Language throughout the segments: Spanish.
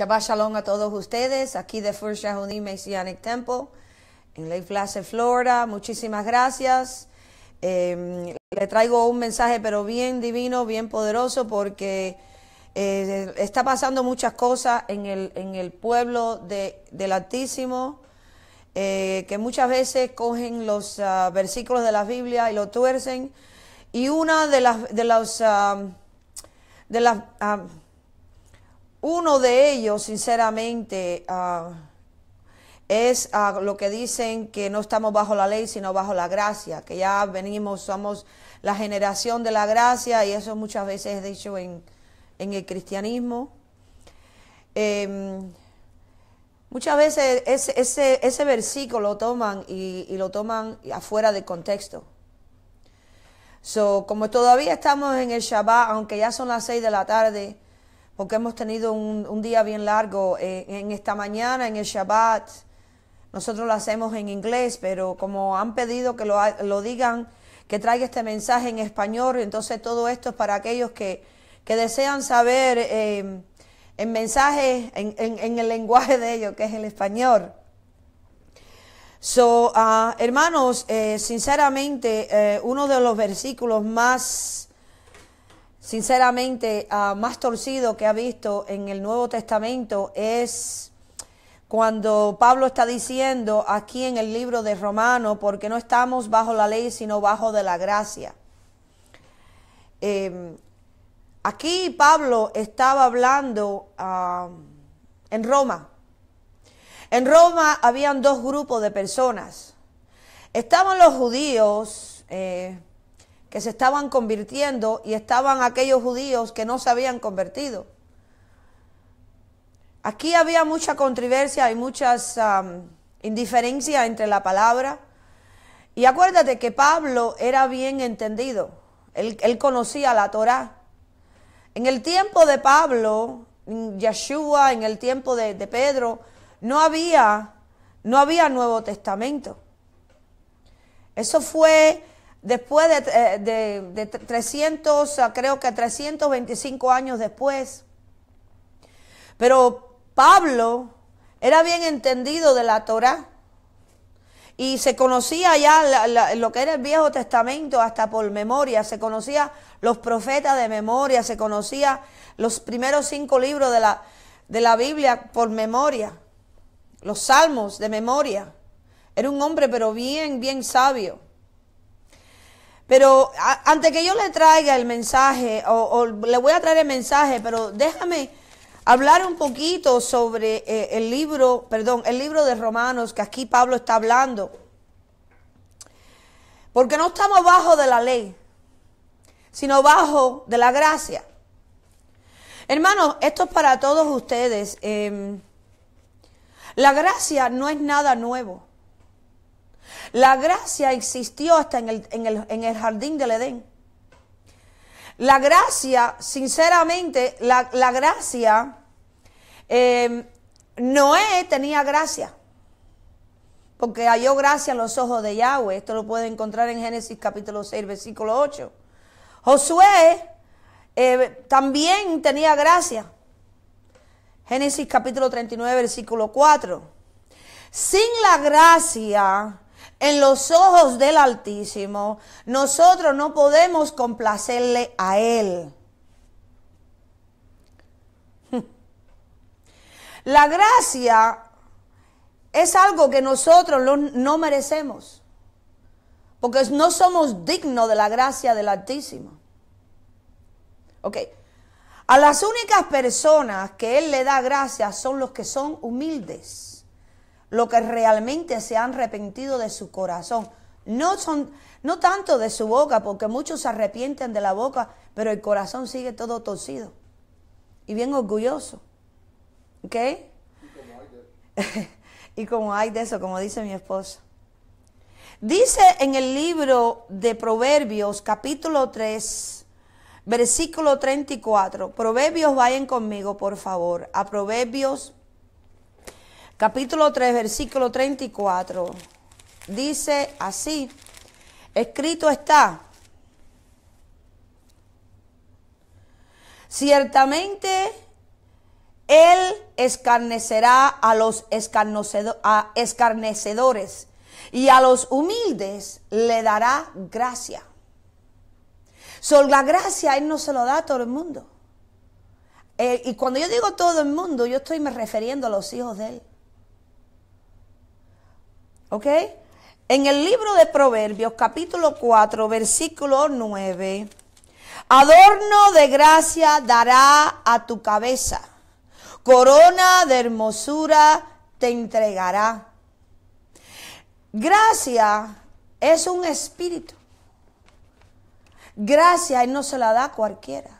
Shabbat Shalom a todos ustedes, aquí de First Yahudim Messianic Temple, en Lake Place, Florida. Muchísimas gracias. Eh, le traigo un mensaje, pero bien divino, bien poderoso, porque eh, está pasando muchas cosas en el, en el pueblo de, del Altísimo, eh, que muchas veces cogen los ah, versículos de la Biblia y lo tuercen. Y una de las, de las, ah, de las ah, uno de ellos, sinceramente, ah, es ah, lo que dicen que no estamos bajo la ley, sino bajo la gracia, que ya venimos, somos la generación de la gracia, y eso muchas veces es dicho en, el cristianismo. Em, muchas veces ese, versículo lo toman y, lo toman afuera de contexto. So, como todavía estamos en el Shabbat, aunque ya son las seis de la tarde, porque hemos tenido un, día bien largo eh, en esta mañana, en el Shabbat. Nosotros lo hacemos en inglés, pero como han pedido que lo, digan, que traiga este mensaje en español, entonces todo esto es para aquellos que, desean saber eh, el mensaje en, el lenguaje de ellos, que es el español. So, ah, hermanos, eh, sinceramente, uno de los versículos más sinceramente, ah, más torcido que ha visto en el Nuevo Testamento es cuando Pablo está diciendo aquí en el libro de Romano, porque no estamos bajo la ley, sino bajo de la gracia. Em, aquí Pablo estaba hablando ah, en Roma. En Roma habían dos grupos de personas. Estaban los judíos, eh, que se estaban convirtiendo y estaban aquellos judíos que no se habían convertido. Aquí había mucha controversia y muchas um, indiferencia entre la palabra. Y acuérdate que Pablo era bien entendido, él, conocía la Torá. En el tiempo de Pablo, en Yeshua, en el tiempo de, Pedro, no había, no había Nuevo Testamento. Eso fue Después de, 300, eh, ah, creo que 325 años después. Pero Pablo era bien entendido de la Torah y se conocía ya lo que era el Viejo Testamento hasta por memoria, se conocía los profetas de memoria, se conocía los primeros cinco libros de la, de la Biblia por memoria, los salmos de memoria. Era un hombre pero bien, bien sabio. Pero antes que yo le traiga el mensaje, o, le voy a traer el mensaje, pero déjame hablar un poquito sobre eh, el libro, perdón, el libro de Romanos que aquí Pablo está hablando. Porque no estamos bajo de la ley, sino bajo de la gracia. Hermanos, esto es para todos ustedes. Em, la gracia no es nada nuevo. La gracia existió hasta en el, jardín del Edén. La gracia, sinceramente, la, gracia, em, Noé tenía gracia, porque halló gracia en los ojos de Yahweh. Esto lo puede encontrar en Génesis capítulo 6, versículo 8. Josué eh, también tenía gracia. Génesis capítulo 39, versículo 4. Sin la gracia, en los ojos del Altísimo, nosotros no podemos complacerle a Él. La gracia es algo que nosotros no merecemos, porque no somos dignos de la gracia del Altísimo. Ok, a las únicas personas que Él le da gracia son los que son humildes lo que realmente se han arrepentido de su corazón. No, son, no tanto de su boca, porque muchos se arrepienten de la boca, pero el corazón sigue todo torcido y bien orgulloso. ¿Ok? y como hay de eso, como dice mi esposa. Dice en el libro de Proverbios, capítulo 3, versículo 34. Proverbios, vayan conmigo, por favor, a Proverbios capítulo 3, versículo 34. Dice así, escrito está, ciertamente Él escarnecerá a los escarnecedores y a los humildes le dará gracia. Sol la gracia Él no se lo da a todo el mundo. Eh, y cuando yo digo todo el mundo, yo estoy me refiriendo a los hijos de Él. ¿Ok? En el libro de Proverbios, capítulo 4, versículo 9. Adorno de gracia dará a tu cabeza. Corona de hermosura te entregará. Gracia es un espíritu. Gracia no se la da cualquiera.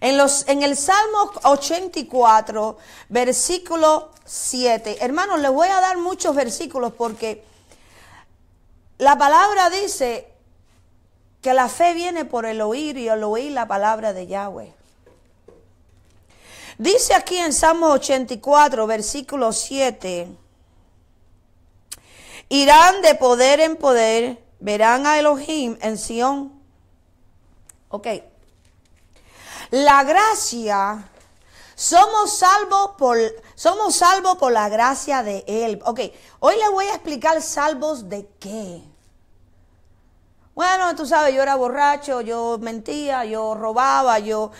En, el Salmo 84, versículo 7. Hermanos, les voy a dar muchos versículos porque la palabra dice que la fe viene por el oír y el oír la palabra de Yahweh. Dice aquí en Salmo 84, versículo 7, irán de poder en poder, verán a Elohim en Sion. Ok, la gracia, somos salvos por, somos por la gracia de Él. Ok, hoy les voy a explicar salvos de qué. Bueno, tú sabes, yo era borracho, yo mentía, yo robaba, yo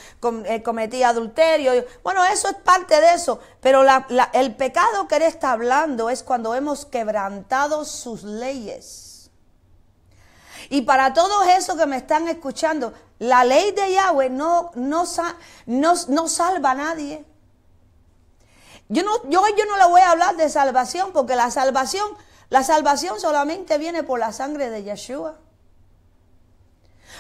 eh, cometía adulterio. bueno, eso es parte de eso. Pero el pecado que Él está hablando es cuando hemos quebrantado sus leyes. Y para todos esos que me están escuchando, la ley de Yahweh no, salva a nadie. Yo no, yo, no le voy a hablar de salvación porque la salvación, la salvación solamente viene por la sangre de Yeshua.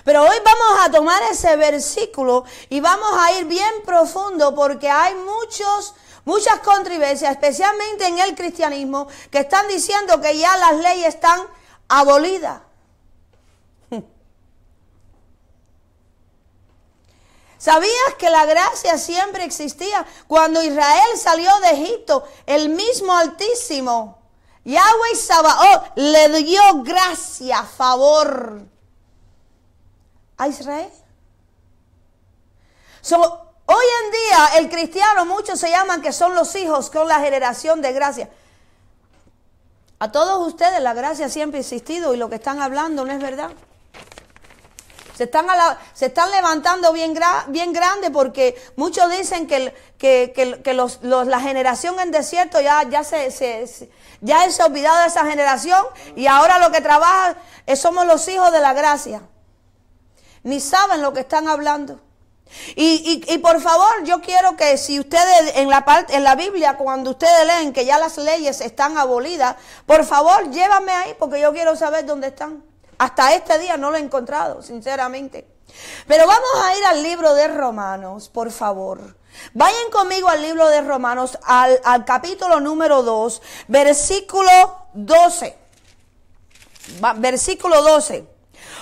Pero hoy vamos a tomar ese versículo y vamos a ir bien profundo porque hay muchos, muchas controversias, especialmente en el cristianismo, que están diciendo que ya las leyes están abolidas. ¿Sabías que la gracia siempre existía? Cuando Israel salió de Egipto, el mismo Altísimo, Yahweh Sabaoth, le dio gracia, favor a Israel. hoy en día el cristiano, muchos se llaman que son los hijos, con la generación de gracia. A todos ustedes la gracia siempre ha existido y lo que están hablando no es verdad. Se están, se están levantando bien, grandes bien grande porque muchos dicen que, la generación en desierto ya, ya se, ya ha olvidado de esa generación y ahora lo que trabaja es, somos los hijos de la gracia. Ni saben lo que están hablando. Y, y, por favor, yo quiero que si ustedes en la parte, en la Biblia, cuando ustedes leen que ya las leyes están abolidas, por favor llévame ahí porque yo quiero saber dónde están. Hasta este día no lo he encontrado, sinceramente. Pero vamos a ir al libro de Romanos, por favor. Vayan conmigo al libro de Romanos, al, al capítulo número 2, versículo 12. versículo 12.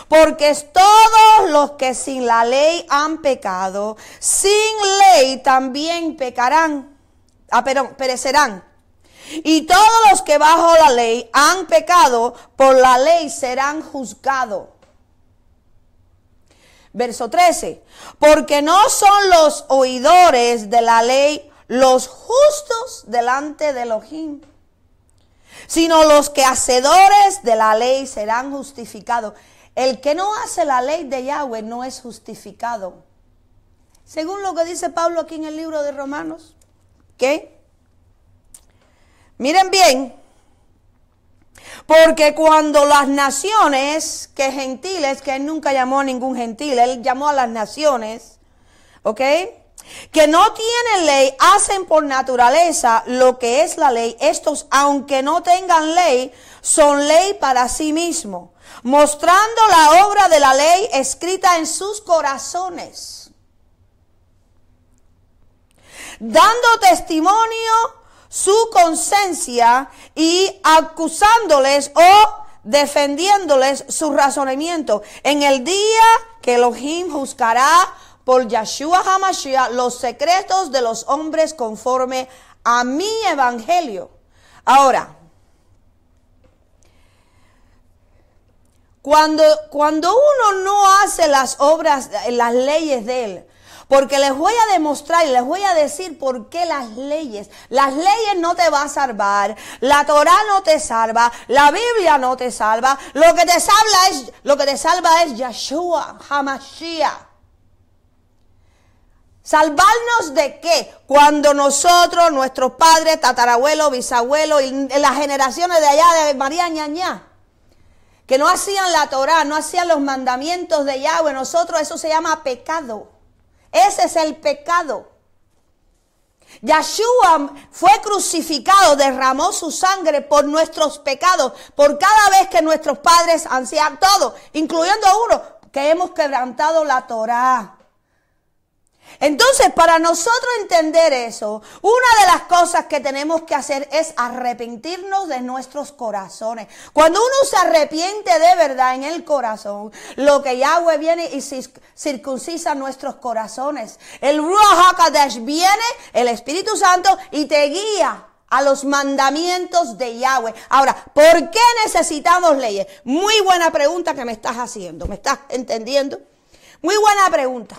Porque todos los que sin la ley han pecado, sin ley también pecarán, ah, perecerán. Y todos los que bajo la ley han pecado, por la ley serán juzgados. Verso 13, porque no son los oidores de la ley los justos delante de Elohim, sino los que hacedores de la ley serán justificados. El que no hace la ley de Yahweh no es justificado. Según lo que dice Pablo aquí en el libro de Romanos, ¿qué? Miren bien, porque cuando las naciones, que gentiles, que él nunca llamó a ningún gentil, él llamó a las naciones, ¿ok? Que no tienen ley, hacen por naturaleza lo que es la ley. Estos, aunque no tengan ley, son ley para sí mismos, mostrando la obra de la ley escrita en sus corazones, dando testimonio su conciencia y acusándoles o defendiéndoles su razonamiento. En el día que Elohim juzgará por Yeshua Hamashiach los secretos de los hombres conforme a mi evangelio. Ahora, cuando, cuando uno no hace las obras, las leyes de él, porque les voy a demostrar y les voy a decir por qué las leyes. Las leyes no te va a salvar. La Torah no te salva. La Biblia no te salva. Lo que te salva es, lo que te salva es Yeshua, Hamashia. ¿Salvarnos de qué? Cuando nosotros, nuestros padres, tatarabuelo, bisabuelo, y las generaciones de allá de María Ñañá, que no hacían la Torah, no hacían los mandamientos de Yahweh, nosotros eso se llama pecado. Ese es el pecado. Yeshua fue crucificado, derramó su sangre por nuestros pecados, por cada vez que nuestros padres han todos, incluyendo uno que hemos quebrantado la Torá. Entonces, para nosotros entender eso, una de las cosas que tenemos que hacer es arrepentirnos de nuestros corazones. Cuando uno se arrepiente de verdad en el corazón, lo que Yahweh viene y circuncisa nuestros corazones. El Ruach HaKadosh viene, el Espíritu Santo, y te guía a los mandamientos de Yahweh. Ahora, ¿por qué necesitamos leyes? Muy buena pregunta que me estás haciendo. ¿Me estás entendiendo? Muy buena pregunta.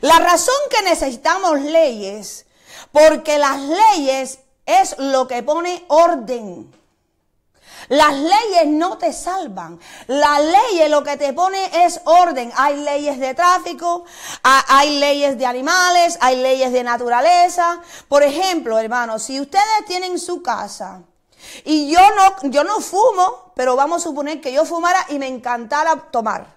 La razón que necesitamos leyes, porque las leyes es lo que pone orden. Las leyes no te salvan. Las leyes lo que te pone es orden. Hay leyes de tráfico, hay leyes de animales, hay leyes de naturaleza. Por ejemplo, hermanos, si ustedes tienen su casa y yo no, yo no fumo, pero vamos a suponer que yo fumara y me encantara tomar.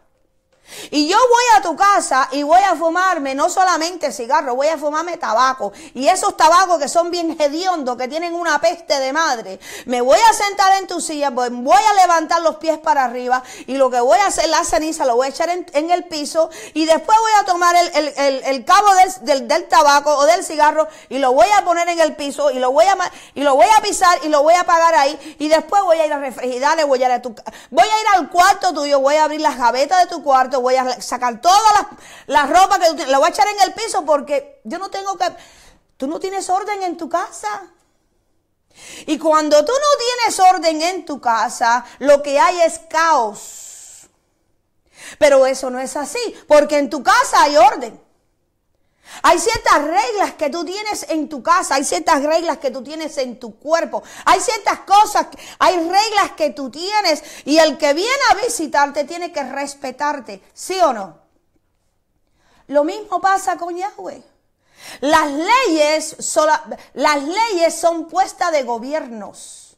Y yo voy a tu casa y voy a fumarme no solamente cigarro, voy a fumarme tabaco. Y esos tabacos que son bien hediondo que tienen una peste de madre. Me voy a sentar en tu silla, voy a levantar los pies para arriba y lo que voy a hacer, la ceniza lo voy a echar en, el piso y después voy a tomar el, cabo del, tabaco o del cigarro y lo voy a poner en el piso y lo voy a, y lo voy a pisar y lo voy a apagar ahí y después voy a ir a refrigerar, voy a ir a tu, voy a ir al cuarto tuyo, voy a abrir las gavetas de tu cuarto, voy a sacar todas las ropas, ropa que la voy a echar en el piso porque yo no tengo que... Tú no tienes orden en tu casa. Y cuando tú no tienes orden en tu casa, lo que hay es caos. Pero eso no es así, porque en tu casa hay orden. Hay ciertas reglas que tú tienes en tu casa, hay ciertas reglas que tú tienes en tu cuerpo, hay ciertas cosas, hay reglas que tú tienes y el que viene a visitarte tiene que respetarte, ¿sí o no? Lo mismo pasa con Yahweh. Las leyes, las leyes son puestas de gobiernos.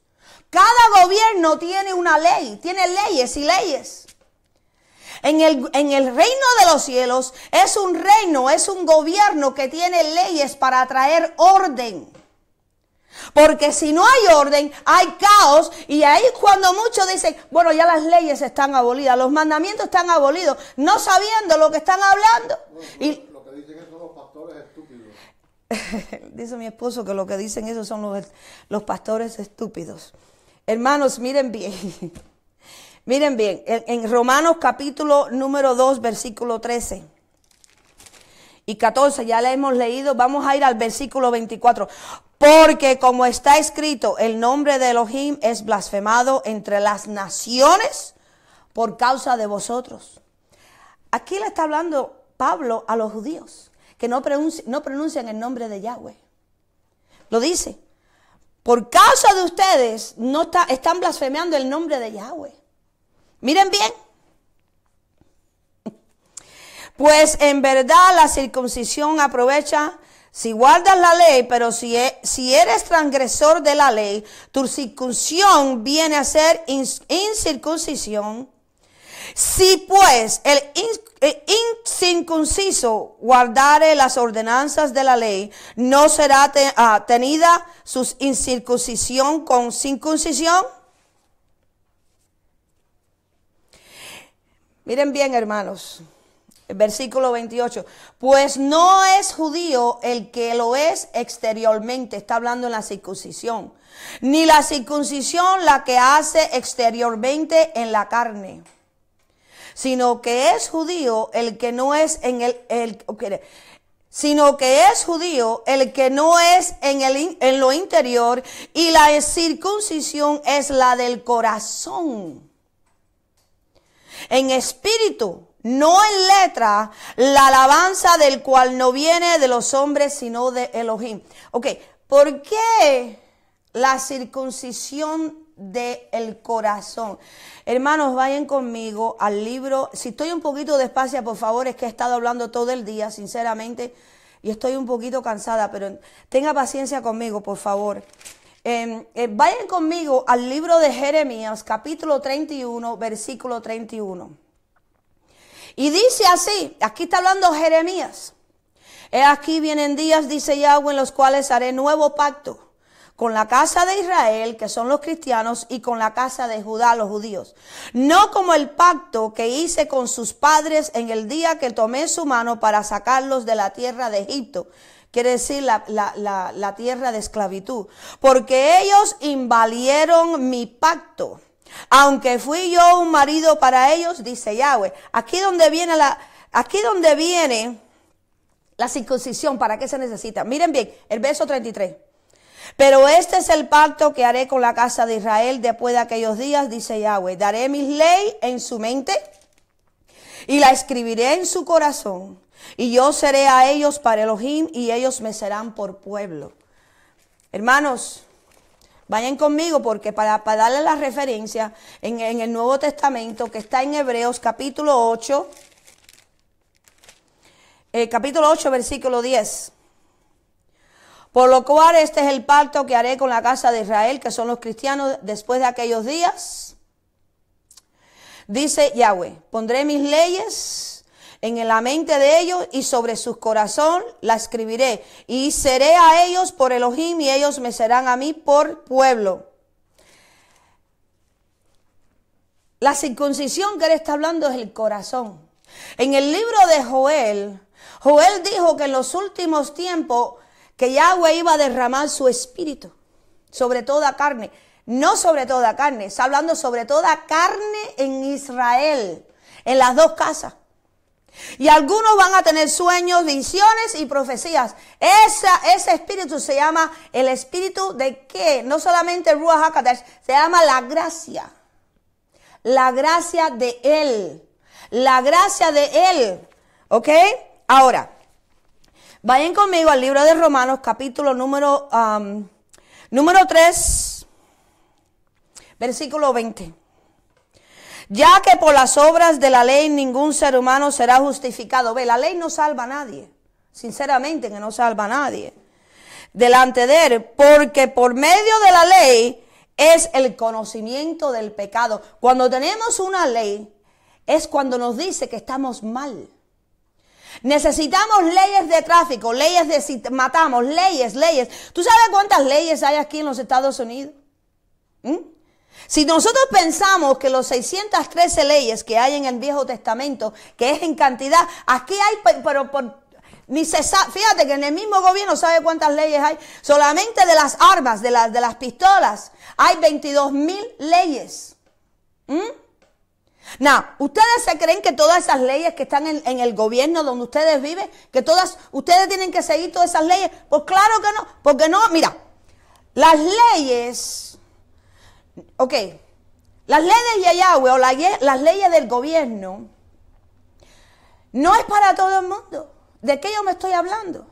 Cada gobierno tiene una ley, tiene leyes y leyes. En el, reino de los cielos es un reino, es un gobierno que tiene leyes para traer orden. Porque si no hay orden, hay caos. Y ahí cuando muchos dicen, bueno, ya las leyes están abolidas, los mandamientos están abolidos, no sabiendo lo que están hablando. lo que dicen son pastores estúpidos. dice mi esposo que lo que dicen esos son los pastores estúpidos. Hermanos, miren bien. Miren bien, en, Romanos capítulo número 2, versículo 13 y 14, ya le hemos leído, vamos a ir al versículo 24. Porque como está escrito, el nombre de Elohim es blasfemado entre las naciones por causa de vosotros. Aquí le está hablando Pablo a los judíos, que no pronuncian, el nombre de Yahweh. Lo dice, por causa de ustedes no están blasfemeando el nombre de Yahweh. Miren bien. Pues en verdad la circuncisión aprovecha si guardas la ley, pero si, e, eres transgresor de la ley, tu circuncisión viene a ser incircuncisión. Si pues el, incircunciso guardare las ordenanzas de la ley, no será ah, tenida su incircuncisión con circuncisión. Miren bien, hermanos, versículo 28. Pues no es judío el que lo es exteriormente, está hablando en la circuncisión, ni la circuncisión la que hace exteriormente en la carne, sino que es judío el que no es en el, sino que es judío el que no es en, el, en lo interior y la circuncisión es la del corazón en espíritu, no en letra, la alabanza del cual no viene de los hombres, sino de Elohim. Ok, ¿por qué la circuncisión del el corazón. Hermanos, vayan conmigo al libro. Si estoy un poquito despacio, por favor, es que he estado hablando todo el día, sinceramente, y estoy un poquito cansada, pero tenga paciencia conmigo, por favor. Em, eh, vayan conmigo al libro de Jeremías, capítulo 31, versículo 31. Y dice así, aquí está hablando Jeremías. He aquí vienen días, dice Yahweh, en los cuales haré nuevo pacto con la casa de Israel, que son los cristianos, y con la casa de Judá, los judíos. No como el pacto que hice con sus padres en el día que tomé su mano para sacarlos de la tierra de Egipto quiere decir la, la, la, tierra de esclavitud, porque ellos invalieron mi pacto. Aunque fui yo un marido para ellos, dice Yahweh. Aquí donde viene la, aquí donde viene la circuncisión, ¿para qué se necesita? Miren bien, el verso 33. Pero este es el pacto que haré con la casa de Israel después de aquellos días, dice Yahweh. Daré mis ley en su mente y la escribiré en su corazón. Y yo seré a ellos para Elohim y ellos me serán por pueblo. Hermanos, vayan conmigo porque para, para darle la referencia en, el Nuevo Testamento que está en Hebreos capítulo 8, eh, capítulo 8, versículo 10. Por lo cual este es el pacto que haré con la casa de Israel, que son los cristianos, después de aquellos días. Dice Yahweh, pondré mis leyes en la mente de ellos y sobre su corazón la escribiré. Y seré a ellos por Elohim y ellos me serán a mí por pueblo. La circuncisión que él está hablando es el corazón. En el libro de Joel, Joel dijo que en los últimos tiempos que Yahweh iba a derramar su espíritu sobre toda carne. No sobre toda carne, está hablando sobre toda carne en Israel, en las dos casas. Y algunos van a tener sueños, visiones y profecías. ese espíritu se llama el espíritu de que no solamente Ruach HaKadosh, se llama la gracia. La gracia de Él. La gracia de Él. ¿Ok? Ahora, vayan conmigo al libro de Romanos, capítulo número, um, número 3, versículo 20 ya que por las obras de la ley ningún ser humano será justificado. Ve, la ley no salva a nadie, sinceramente que no salva a nadie delante de él, porque por medio de la ley es el conocimiento del pecado. Cuando tenemos una ley, es cuando nos dice que estamos mal. Necesitamos leyes de tráfico, leyes de matamos, leyes, leyes. ¿Tú sabes cuántas leyes hay aquí en los Estados Unidos? ¿Mm? Si nosotros pensamos que los 613 leyes que hay en el Viejo Testamento, que es en cantidad, aquí hay, pero por, ni se sabe, fíjate que en el mismo gobierno sabe cuántas leyes hay, solamente de las armas, de las, de las pistolas, hay 22 mil leyes. ¿Mm? Now, ustedes se creen que todas esas leyes que están en, en, el gobierno donde ustedes viven, que todas, ustedes tienen que seguir todas esas leyes. Pues claro que no, porque no, mira, las leyes ok, las leyes de Yahweh o las leyes del gobierno no es para todo el mundo. ¿De qué yo me estoy hablando?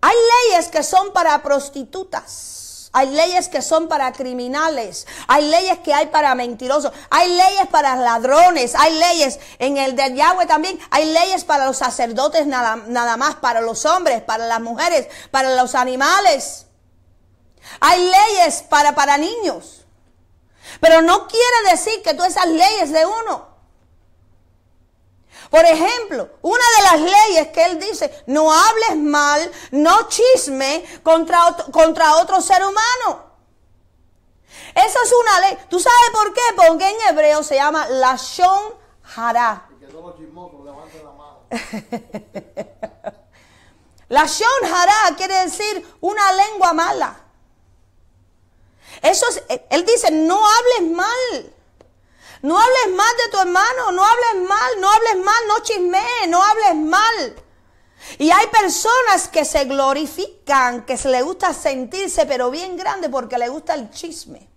Hay leyes que son para prostitutas. Hay leyes que son para criminales, hay leyes que hay para mentirosos, hay leyes para ladrones, hay leyes en el de Yahweh también, hay leyes para los sacerdotes nada, nada más, para los hombres, para las mujeres, para los animales. Hay leyes para, niños. Pero no quiere decir que todas esas leyes de uno. Por ejemplo, una de las leyes que él dice, no hables mal, no chisme contra otro, contra otro ser humano. Esa es una ley. ¿Tú sabes por qué? Porque en hebreo se llama la Lashon La shon Hará quiere decir una lengua mala. Eso eh, él dice, no hables mal. No hables mal de tu hermano, no hables mal, no hables mal, no chismees, no hables mal. Y hay personas que se glorifican, que se le gusta sentirse, pero bien grande porque le gusta el chisme.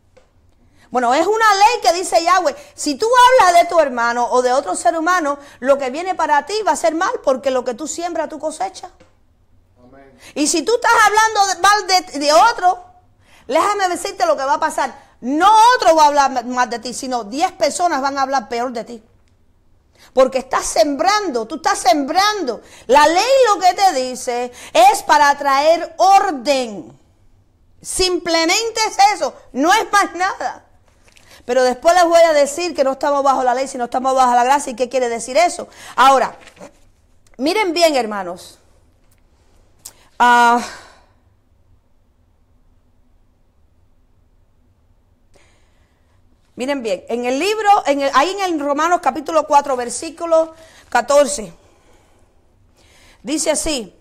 Bueno, es una ley que dice Yahweh, si tú hablas de tu hermano o de otro ser humano, lo que viene para ti va a ser mal porque lo que tú siembras, tú cosecha. Y si tú estás hablando mal de otro, Déjame decirte lo que va a pasar. No otro va a hablar más de ti, sino 10 personas van a hablar peor de ti. Porque estás sembrando, tú estás sembrando. La ley lo que te dice es para traer orden. Simplemente es eso, no es más nada. Pero después les voy a decir que no estamos bajo la ley, sino estamos bajo la gracia. ¿Y qué quiere decir eso? Ahora, miren bien, hermanos. Ah. Miren bien, en el libro, en ahí en el Romanos capítulo 4, versículo 14, dice así,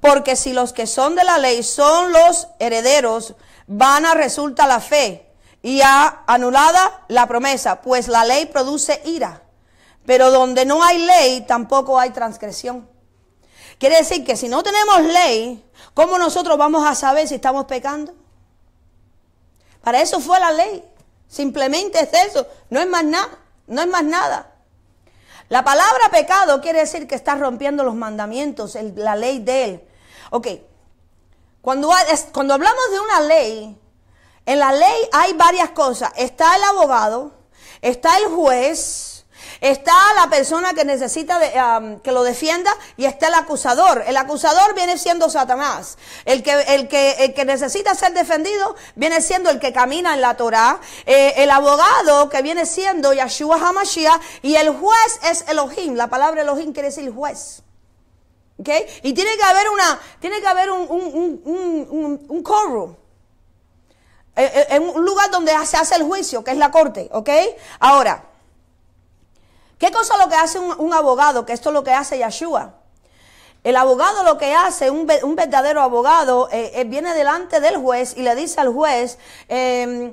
porque si los que son de la ley son los herederos, van a resulta la fe y ha anulada la promesa, pues la ley produce ira, pero donde no hay ley tampoco hay transgresión. Quiere decir que si no tenemos ley, ¿cómo nosotros vamos a saber si estamos pecando? Para eso fue la ley. Simplemente es eso, no es más nada, no es más nada. La palabra pecado quiere decir que estás rompiendo los mandamientos, la ley de él. Ok, cuando, cuando hablamos de una ley, en la ley hay varias cosas. Está el abogado, está el juez, Está la persona que necesita que lo defienda y está el acusador. El acusador viene siendo Satanás. El que, el que, el que necesita ser defendido viene siendo el que camina en la Torah. Eh, el abogado que viene siendo Yeshua Hamashiach. Y el juez es Elohim. La palabra Elohim quiere decir juez. ¿Okay? Y tiene que haber una, tiene que haber un, un, un, un, eh, eh, En un lugar donde se hace el juicio, que es la corte, ¿ok? Ahora, ¿Qué cosa lo que hace un, abogado? Que esto es lo que hace Yeshua. El abogado lo que hace, un, verdadero abogado, eh, eh, viene delante del juez y le dice al juez, em,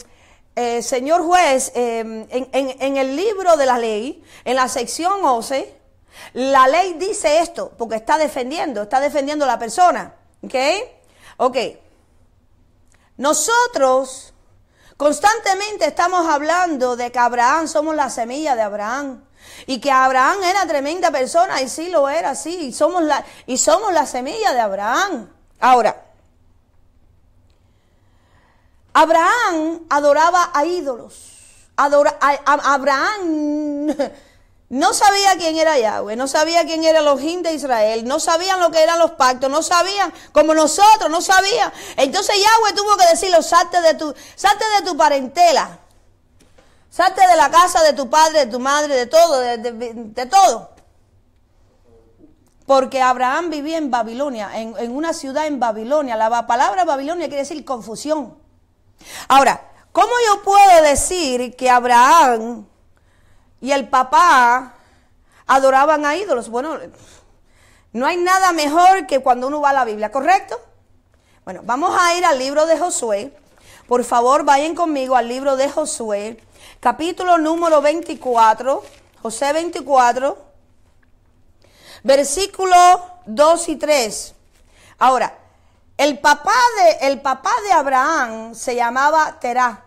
eh, señor juez, em, en, en, el libro de la ley, en la sección 11, la ley dice esto, porque está defendiendo, está defendiendo a la persona. ¿Ok? Ok. Nosotros constantemente estamos hablando de que Abraham somos la semilla de Abraham y que Abraham era tremenda persona y sí lo era, sí, y somos la, y somos semilla de Abraham. Ahora, Abraham adoraba a ídolos. Abraham no sabía quién era Yahweh, no sabía quién era los de Israel, no sabían lo que eran los pactos, no sabían, como nosotros, no sabían. Entonces Yahweh tuvo que decirlo, salte de tu, salte de tu parentela Salte de la casa de tu padre, de tu madre, de todo, de, todo. Porque Abraham vivía en Babilonia, en, en, una ciudad en Babilonia. La palabra Babilonia quiere decir confusión. Ahora, ¿cómo yo puedo decir que Abraham y el papá adoraban a ídolos? Bueno, no hay nada mejor que cuando uno va a la Biblia, ¿correcto? Bueno, vamos a ir al libro de Josué. Por favor, vayan conmigo al libro de Josué, capítulo número 24, José 24, versículo 2 y 3. Ahora, el papá de, el papá de Abraham se llamaba Terá.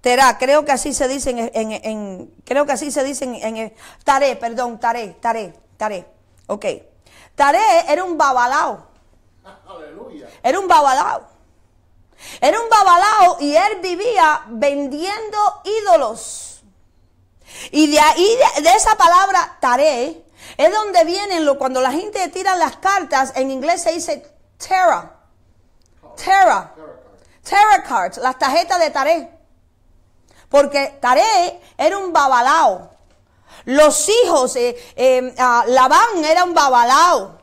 Terá, creo que así se dice en, creo que así se dice en, en, Taré, perdón, Taré, Taré, Taré. Ok. Taré era un babalao. Aleluya. Era un babalao. Era un babalao y él vivía vendiendo ídolos. Y de ahí, de, esa palabra taré, es donde vienen lo, cuando la gente tira las cartas, en inglés se dice terra. Terra. Terra cards, las tarjetas de taré. Porque taré era un babalao. Los hijos, eh, eh ah, Labán era un babalao.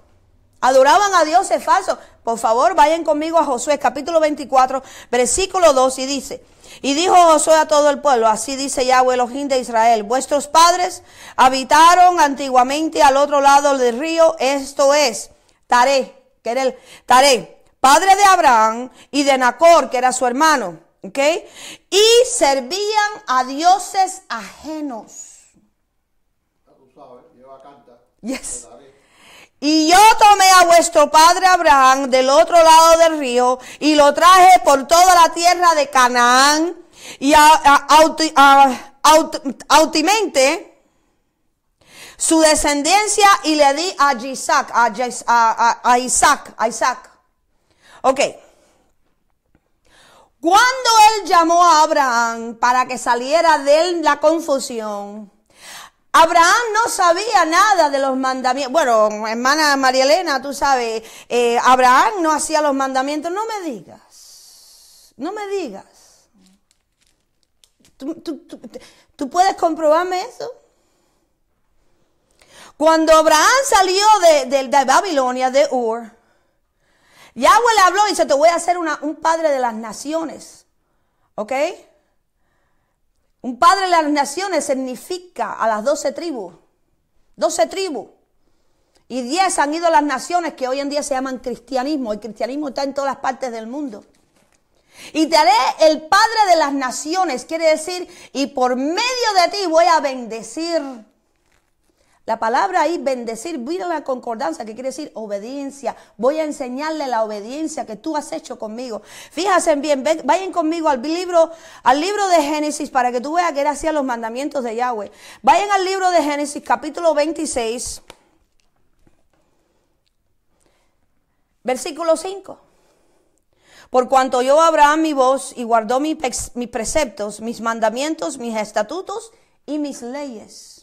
Adoraban a dioses falsos. Por favor, vayan conmigo a Josué capítulo 24, versículo 2 y dice, y dijo Josué a todo el pueblo, así dice Yahweh ojín de Israel, vuestros padres habitaron antiguamente al otro lado del río, esto es, Taré, que era el Taré, padre de Abraham y de Nacor, que era su hermano, ¿ok? Y servían a dioses ajenos. Yes. Y yo tomé a vuestro padre Abraham del otro lado del río y lo traje por toda la tierra de Canaán y a, su descendencia y le di a Isaac, a, Isaac, Isaac. Ok. Cuando él llamó a Abraham para que saliera de la confusión, Abraham no sabía nada de los mandamientos. Bueno, hermana María Elena, tú sabes, eh, Abraham no hacía los mandamientos. No me digas, no me digas. ¿Tú, tú, puedes comprobarme eso? Cuando Abraham salió de, de, Babilonia, de Ur, Yahweh le habló y dice, te voy a hacer un padre de las naciones. ¿Ok? Un padre de las naciones significa a las doce tribus. Doce tribus. Y diez han ido a las naciones que hoy en día se llaman cristianismo. El cristianismo está en todas las partes del mundo. Y te haré el padre de las naciones, quiere decir, y por medio de ti voy a bendecir la palabra ahí, bendecir, vino la concordancia, que quiere decir obediencia. Voy a enseñarle la obediencia que tú has hecho conmigo. Fíjense bien, vayan conmigo al libro, al libro de Génesis para que tú veas que era hacía los mandamientos de Yahweh. Vayan al libro de Génesis, capítulo 26, versículo 5. Por cuanto yo Abraham mi voz y guardó mis preceptos, mis mandamientos, mis estatutos y mis leyes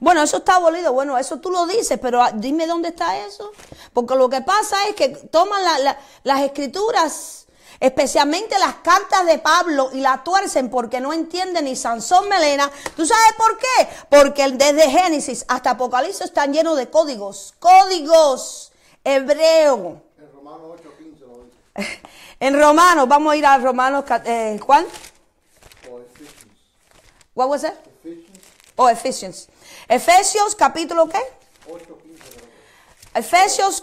bueno, eso está abolido. Bueno, eso tú lo dices, pero ah, dime dónde está eso. Porque lo que pasa es que toman las escrituras, especialmente las cartas de Pablo, y la tuercen porque no entienden ni Sansón Melena. ¿Tú sabes por qué? Porque desde Génesis hasta Apocalipsis están llenos de códigos. Códigos hebreos En Romanos 8, 15, lo en Romanos, vamos a ir a Romanos, eh, ¿cuál? O Ephesians. o was Efesios capítulo qué? Efesios.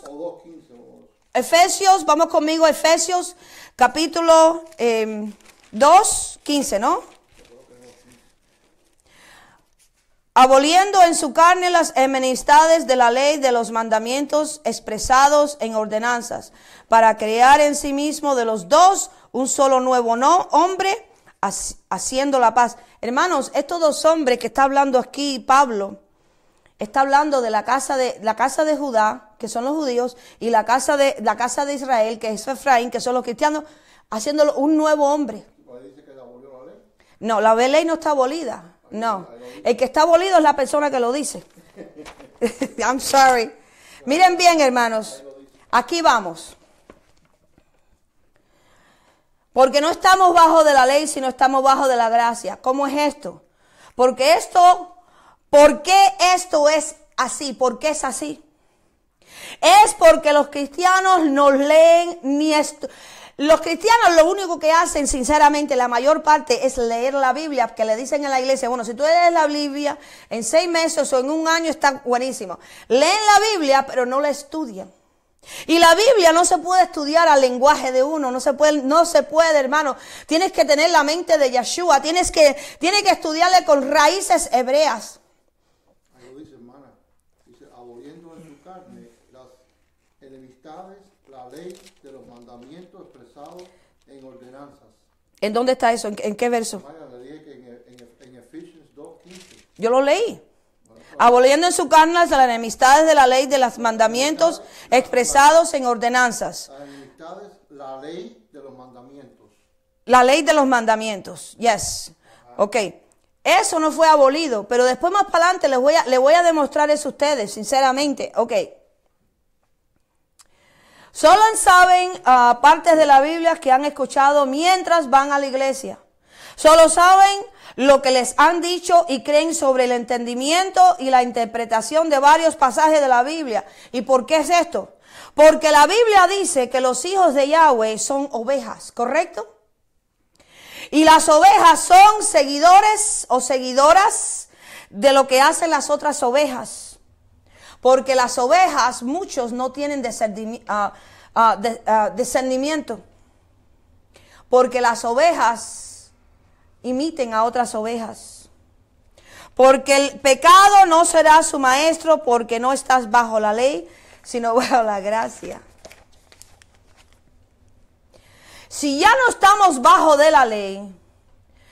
Efesios, vamos conmigo, Efesios capítulo 2, em, 15, ¿no? Aboliendo en su carne las enemistades de la ley de los mandamientos expresados en ordenanzas, para crear en sí mismo de los dos un solo nuevo no, hombre haciendo la paz. Hermanos, estos dos hombres que está hablando aquí Pablo, está hablando de la casa de, la casa de Judá, que son los judíos, y la casa de, la casa de Israel, que es Efraín, que son los cristianos, haciéndolo un nuevo hombre. No, la ley no está abolida. No. El que está abolido es la persona que lo dice. I'm sorry. Miren bien, hermanos. Aquí vamos. Porque no estamos bajo de la ley, sino estamos bajo de la gracia. ¿Cómo es esto? Porque esto, ¿por qué esto es así? ¿Por qué es así? Es porque los cristianos nos leen ni Los cristianos lo único que hacen, sinceramente, la mayor parte es leer la Biblia, que le dicen en la iglesia, bueno, si tú lees la Biblia, en seis meses o en un año está buenísimo. Leen la Biblia, pero no la estudian. Y la Biblia no se puede estudiar al lenguaje de uno, no se puede, no se puede, hermano. Tienes que tener la mente de Yeshua, tienes que, tienes que estudiarle con raíces hebreas. Ahí dice, hermana, dice, aboliendo en su carne las enemistades, la ley de los mandamientos expresados en ordenanzas. ¿En dónde está eso? ¿En, en qué verso? le que en, en, Yo lo leí aboliendo en su carne las enemistades de la ley de los mandamientos expresados en ordenanzas. La ley de los mandamientos. La ley de los mandamientos, yes. Ok. Eso no fue abolido, pero después más para adelante les voy a, voy a demostrar eso a ustedes, sinceramente. Ok. Solo saben ah, partes de la Biblia que han escuchado mientras van a la iglesia. Solo saben lo que les han dicho y creen sobre el entendimiento y la interpretación de varios pasajes de la Biblia. ¿Y por qué es esto? Porque la Biblia dice que los hijos de Yahweh son ovejas, ¿correcto? Y las ovejas son seguidores o seguidoras de lo que hacen las otras ovejas. Porque las ovejas, muchos no tienen descendimiento. Ah, ah, ah, Porque las ovejas imiten a otras ovejas. Porque el pecado no será su maestro porque no estás bajo la ley, sino bajo la gracia. Si ya no estamos bajo de la ley,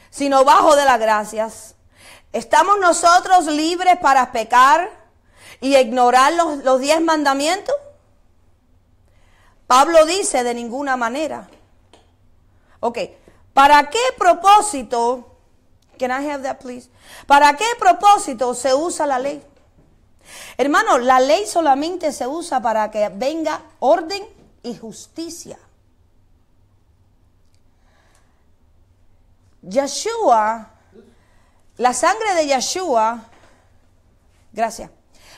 sino bajo de las gracias, ¿estamos nosotros libres para pecar y ignorar los, los diez mandamientos? Pablo dice de ninguna manera. Ok, ¿Para qué propósito? Can I have that, please? ¿Para qué propósito se usa la ley? Hermano, la ley solamente se usa para que venga orden y justicia. Yeshua, la sangre de Yeshua, gracias,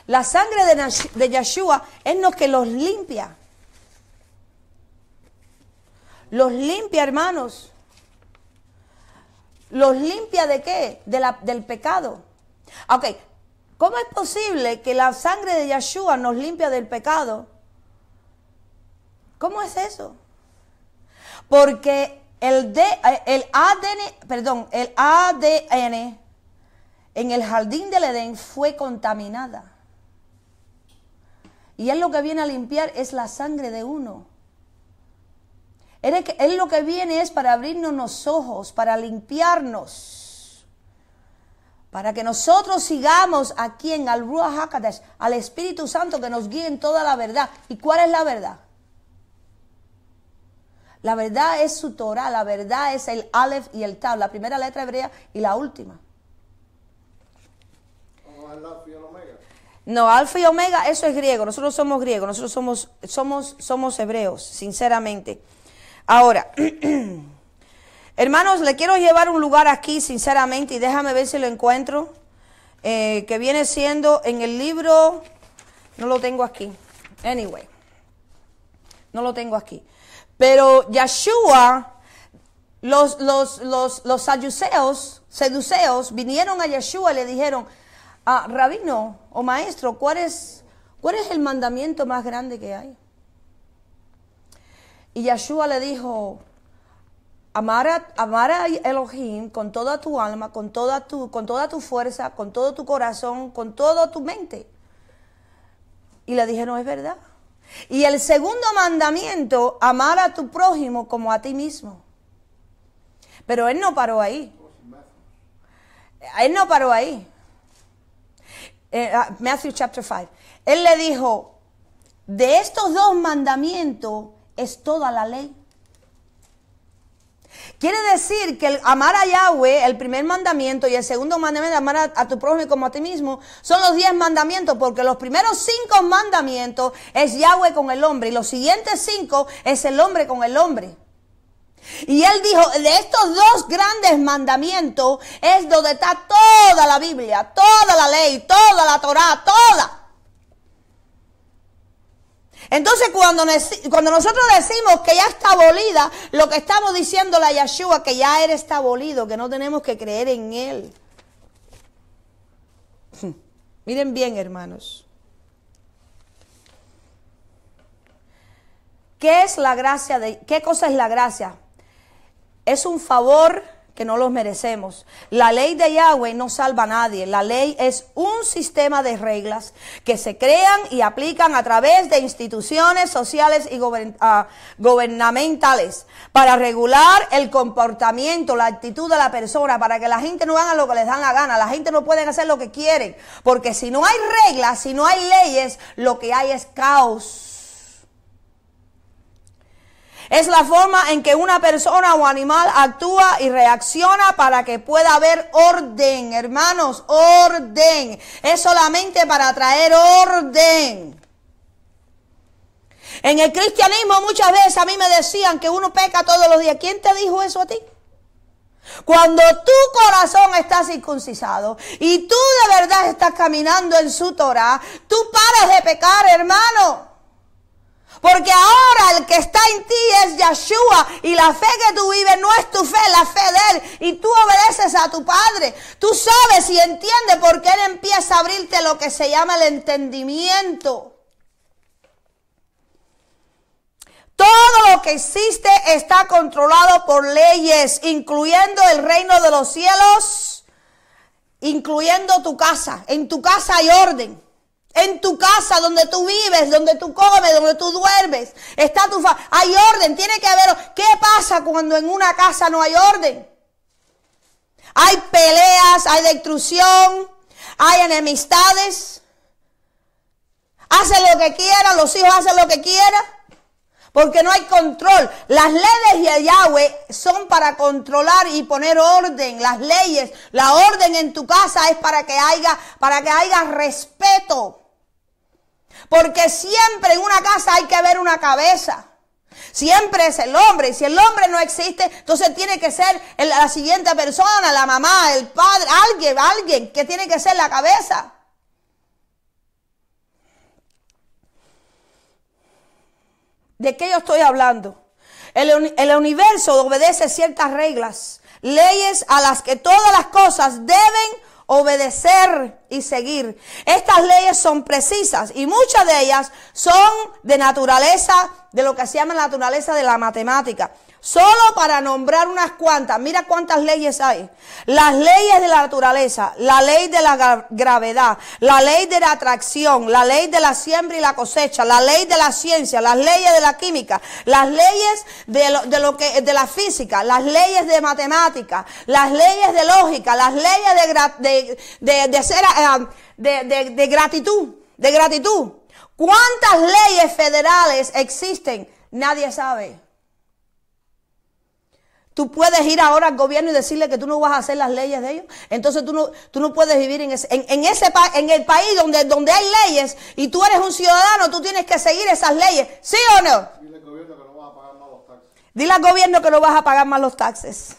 la sangre de, de Yeshua es lo que los limpia. Los limpia, hermanos. ¿Los limpia de qué? del pecado. Ok, ¿cómo es posible que la sangre de Yeshua nos limpia del pecado? ¿Cómo es eso? Porque el, eh, el ADN, perdón, el ADN en el jardín del Edén fue contaminada. Y es lo que viene a limpiar es la sangre de uno. Él, lo que viene es para abrirnos los ojos, para limpiarnos, para que nosotros sigamos aquí en al Ruach Hakadash, al Espíritu Santo que nos guíe en toda la verdad. ¿Y cuál es la verdad? La verdad es su Torah, la verdad es el Aleph y el Tab, la primera letra hebrea y la última. No, alfa y omega, eso es griego. Nosotros somos griegos, nosotros somos, somos, somos hebreos, sinceramente. Ahora, hermanos, le quiero llevar un lugar aquí, sinceramente, y déjame ver si lo encuentro, eh, que viene siendo en el libro, no lo tengo aquí, anyway, no lo tengo aquí. Pero Yeshua, los, los, los, los seduceos, vinieron a Yeshua y le dijeron, ah, rabino o maestro, ¿cuál es, ¿cuál es el mandamiento más grande que hay? Y Yahshua le dijo, amar a, a Elohim con toda tu alma, con toda tu, con toda tu fuerza, con todo tu corazón, con toda tu mente. Y le dije, no es verdad. Y el segundo mandamiento, amar a tu prójimo como a ti mismo. Pero él no paró ahí. Él no paró ahí. Eh, ah, Matthew chapter 5. Él le dijo, de estos dos mandamientos es toda la ley. Quiere decir que el amar a Yahweh, el primer mandamiento, y el segundo mandamiento, amar a, a, tu prójimo como a ti mismo, son los diez mandamientos, porque los primeros cinco mandamientos es Yahweh con el hombre, y los siguientes cinco es el hombre con el hombre. Y él dijo, de estos dos grandes mandamientos es donde está toda la Biblia, toda la ley, toda la Torah, toda. Entonces cuando, cuando nosotros decimos que ya está abolida, lo que estamos diciendo la Yeshua que ya Él está abolido, que no tenemos que creer en Él. Miren bien, hermanos. ¿Qué es la gracia de qué cosa es la gracia? Es un favor que no los merecemos. La ley de Yahweh no salva a nadie. La ley es un sistema de reglas que se crean y aplican a través de instituciones sociales y ah, gubernamentales para regular el comportamiento, la actitud de la persona, para que la gente no haga lo que les dan la gana. La gente no puede hacer lo que quieren. Porque si no hay reglas, si no hay leyes, lo que hay es caos es la forma en que una persona o animal actúa y reacciona para que pueda haber orden, hermanos, orden. Es solamente para traer orden. En el cristianismo muchas veces a mí me decían que uno peca todos los días. ¿Quién te dijo eso a ti? Cuando tu corazón está circuncisado y tú de verdad estás caminando en su Torah, tú paras de pecar, hermano. Porque ahora el que está en ti es Yahshua y la fe que tú vives no es tu fe, la fe de Él. Y tú obedeces a tu Padre. Tú sabes y entiendes qué Él empieza a abrirte lo que se llama el entendimiento. Todo lo que existe está controlado por leyes, incluyendo el reino de los cielos, incluyendo tu casa. En tu casa hay orden en tu casa, donde tú vives, donde tú comes, donde tú duermes. Está tu hay orden, tiene que haber. ¿Qué pasa cuando en una casa no hay orden? Hay peleas, hay destrucción, hay enemistades. Hacen lo que quieran, los hijos hacen lo que quieran, porque no hay control. Las leyes de Yahweh son para controlar y poner orden. Las leyes, la orden en tu casa es para que haya, para que haya respeto. Porque siempre en una casa hay que haber una cabeza. Siempre es el hombre. Y si el hombre no existe, entonces tiene que ser la siguiente persona, la mamá, el padre, alguien, alguien que tiene que ser la cabeza. ¿De qué yo estoy hablando? El, el universo obedece ciertas reglas, leyes a las que todas las cosas deben obedecer y seguir. Estas leyes son precisas y muchas de ellas son de naturaleza, de lo que se llama naturaleza de la matemática. Solo para nombrar unas cuantas. Mira cuántas leyes hay. Las leyes de la naturaleza, la ley de la gravedad, la ley de la atracción, la ley de la siembra y la cosecha, la ley de la ciencia, las leyes de la química, las leyes de lo, que de la física, las leyes de matemática, las leyes de lógica, las leyes de ah, ah, de, de, de gratitud, de gratitud. ¿Cuántas leyes federales existen? Nadie sabe. Tú puedes ir ahora al gobierno y decirle que tú no vas a hacer las leyes de ellos. Entonces tú no, tú no puedes vivir en ese, en, ese en el país donde, donde hay leyes y tú eres un ciudadano, tú tienes que seguir esas leyes. ¿Sí o no? Dile al gobierno que no vas a pagar más los taxes. Dile al gobierno que no vas a pagar más los taxes.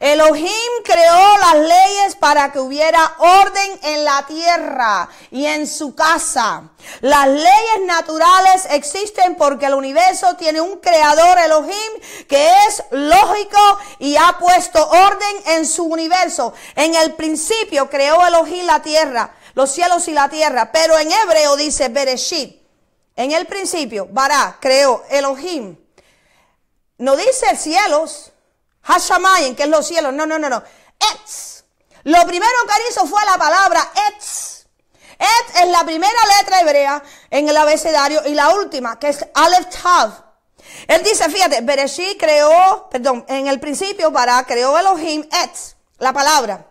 Elohim creó las leyes para que hubiera orden en la tierra y en su casa. Las leyes naturales existen porque el universo tiene un creador Elohim que es lógico y ha puesto orden en su universo. En el principio creó Elohim la tierra, los cielos y la tierra, pero en hebreo dice Bereshit. En el principio, Bará creó Elohim. No dice cielos, Hashamayim, que es los cielos. No, no, no, no. Etz. Lo primero que hizo fue la palabra Etz. Etz es la primera letra hebrea en el abecedario y la última, que es Aleph Tav. Él dice, fíjate, Bereshit creó, perdón, en el principio para creó Elohim Etz, la palabra.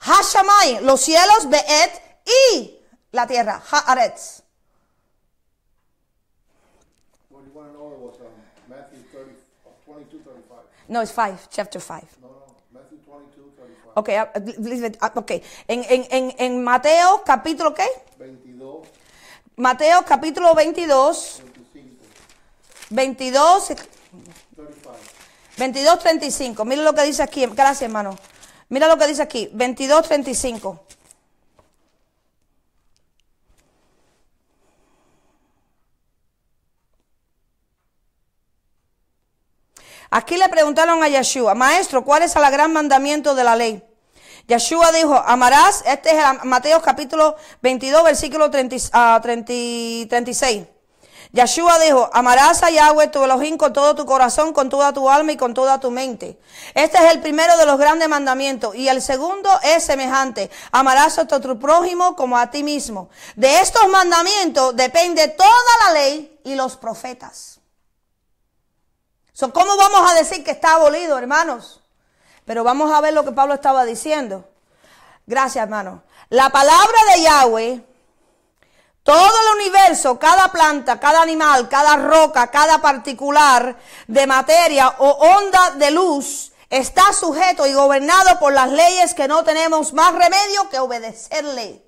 Hashamayim, los cielos, Be'et y la tierra, Haaretz. No, es 5, chapter 5. No, no, Matthew 22, 35. Okay, uh, En, Mateo capítulo qué? 22. Mateo capítulo 22. 22. 22, 35. Mira lo que dice aquí. Gracias, hermano. Mira lo que dice aquí. 22, 35. Aquí le preguntaron a Yeshua, maestro, ¿cuál es el gran mandamiento de la ley? Yeshua dijo, amarás, este es Mateo capítulo 22, versículo 30, 36. Ah, Yeshua dijo, amarás a Yahweh tu Elohim con todo tu corazón, con toda tu alma y con toda tu mente. Este es el primero de los grandes mandamientos y el segundo es semejante. Amarás a tu prójimo como a ti mismo. De estos mandamientos depende toda la ley y los profetas. ¿Cómo vamos a decir que está abolido, hermanos? Pero vamos a ver lo que Pablo estaba diciendo. Gracias, hermano. La palabra de Yahweh, todo el universo, cada planta, cada animal, cada roca, cada particular de materia o onda de luz, está sujeto y gobernado por las leyes que no tenemos más remedio que obedecerle.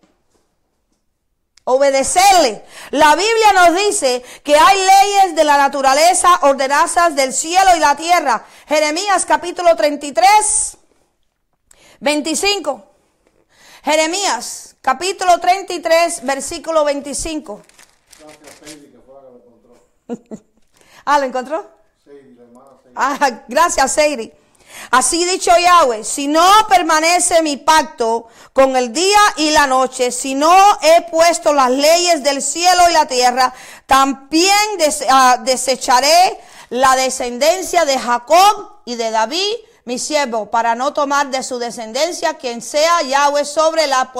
Obedecerle. La Biblia nos dice que hay leyes de la naturaleza, ordenanzas del cielo y la tierra. Jeremías capítulo 33, 25. Jeremías capítulo 33, versículo 25. ah, ¿lo encontró? Sí, la hermana Ah, gracias, Seiri. Así dicho Yahweh, si no permanece mi pacto con el día y la noche, si no he puesto las leyes del cielo y la tierra, también ah, desecharé la descendencia de Jacob y de David, mi siervo, para no tomar de su descendencia quien sea Yahweh sobre la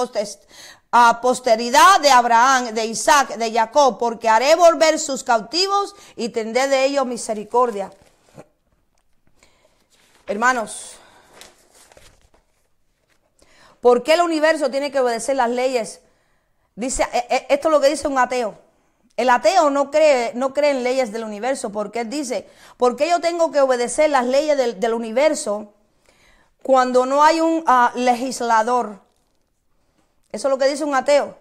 ah, posteridad de Abraham, de Isaac, de Jacob, porque haré volver sus cautivos y tendré de ellos misericordia. Hermanos, ¿por qué el universo tiene que obedecer las leyes? Dice, eh, eh, esto es lo que dice un ateo. El ateo no cree, en leyes del universo porque él dice, ¿por qué yo tengo que obedecer las leyes del, universo cuando no hay un ah, legislador? Eso es lo que dice un ateo.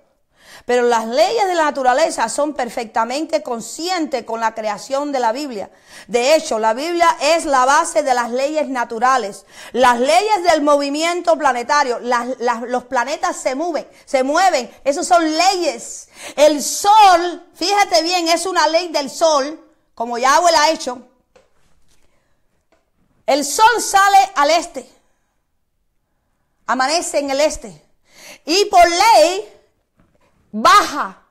Pero las leyes de la naturaleza son perfectamente conscientes con la creación de la Biblia. De hecho, la Biblia es la base de las leyes naturales. Las leyes del movimiento planetario, los planetas se mueven, se mueven. Esas son leyes. El sol, fíjate bien, es una ley del sol, como Yahweh la ha hecho. El sol sale al este, amanece en el este. Y por ley, baja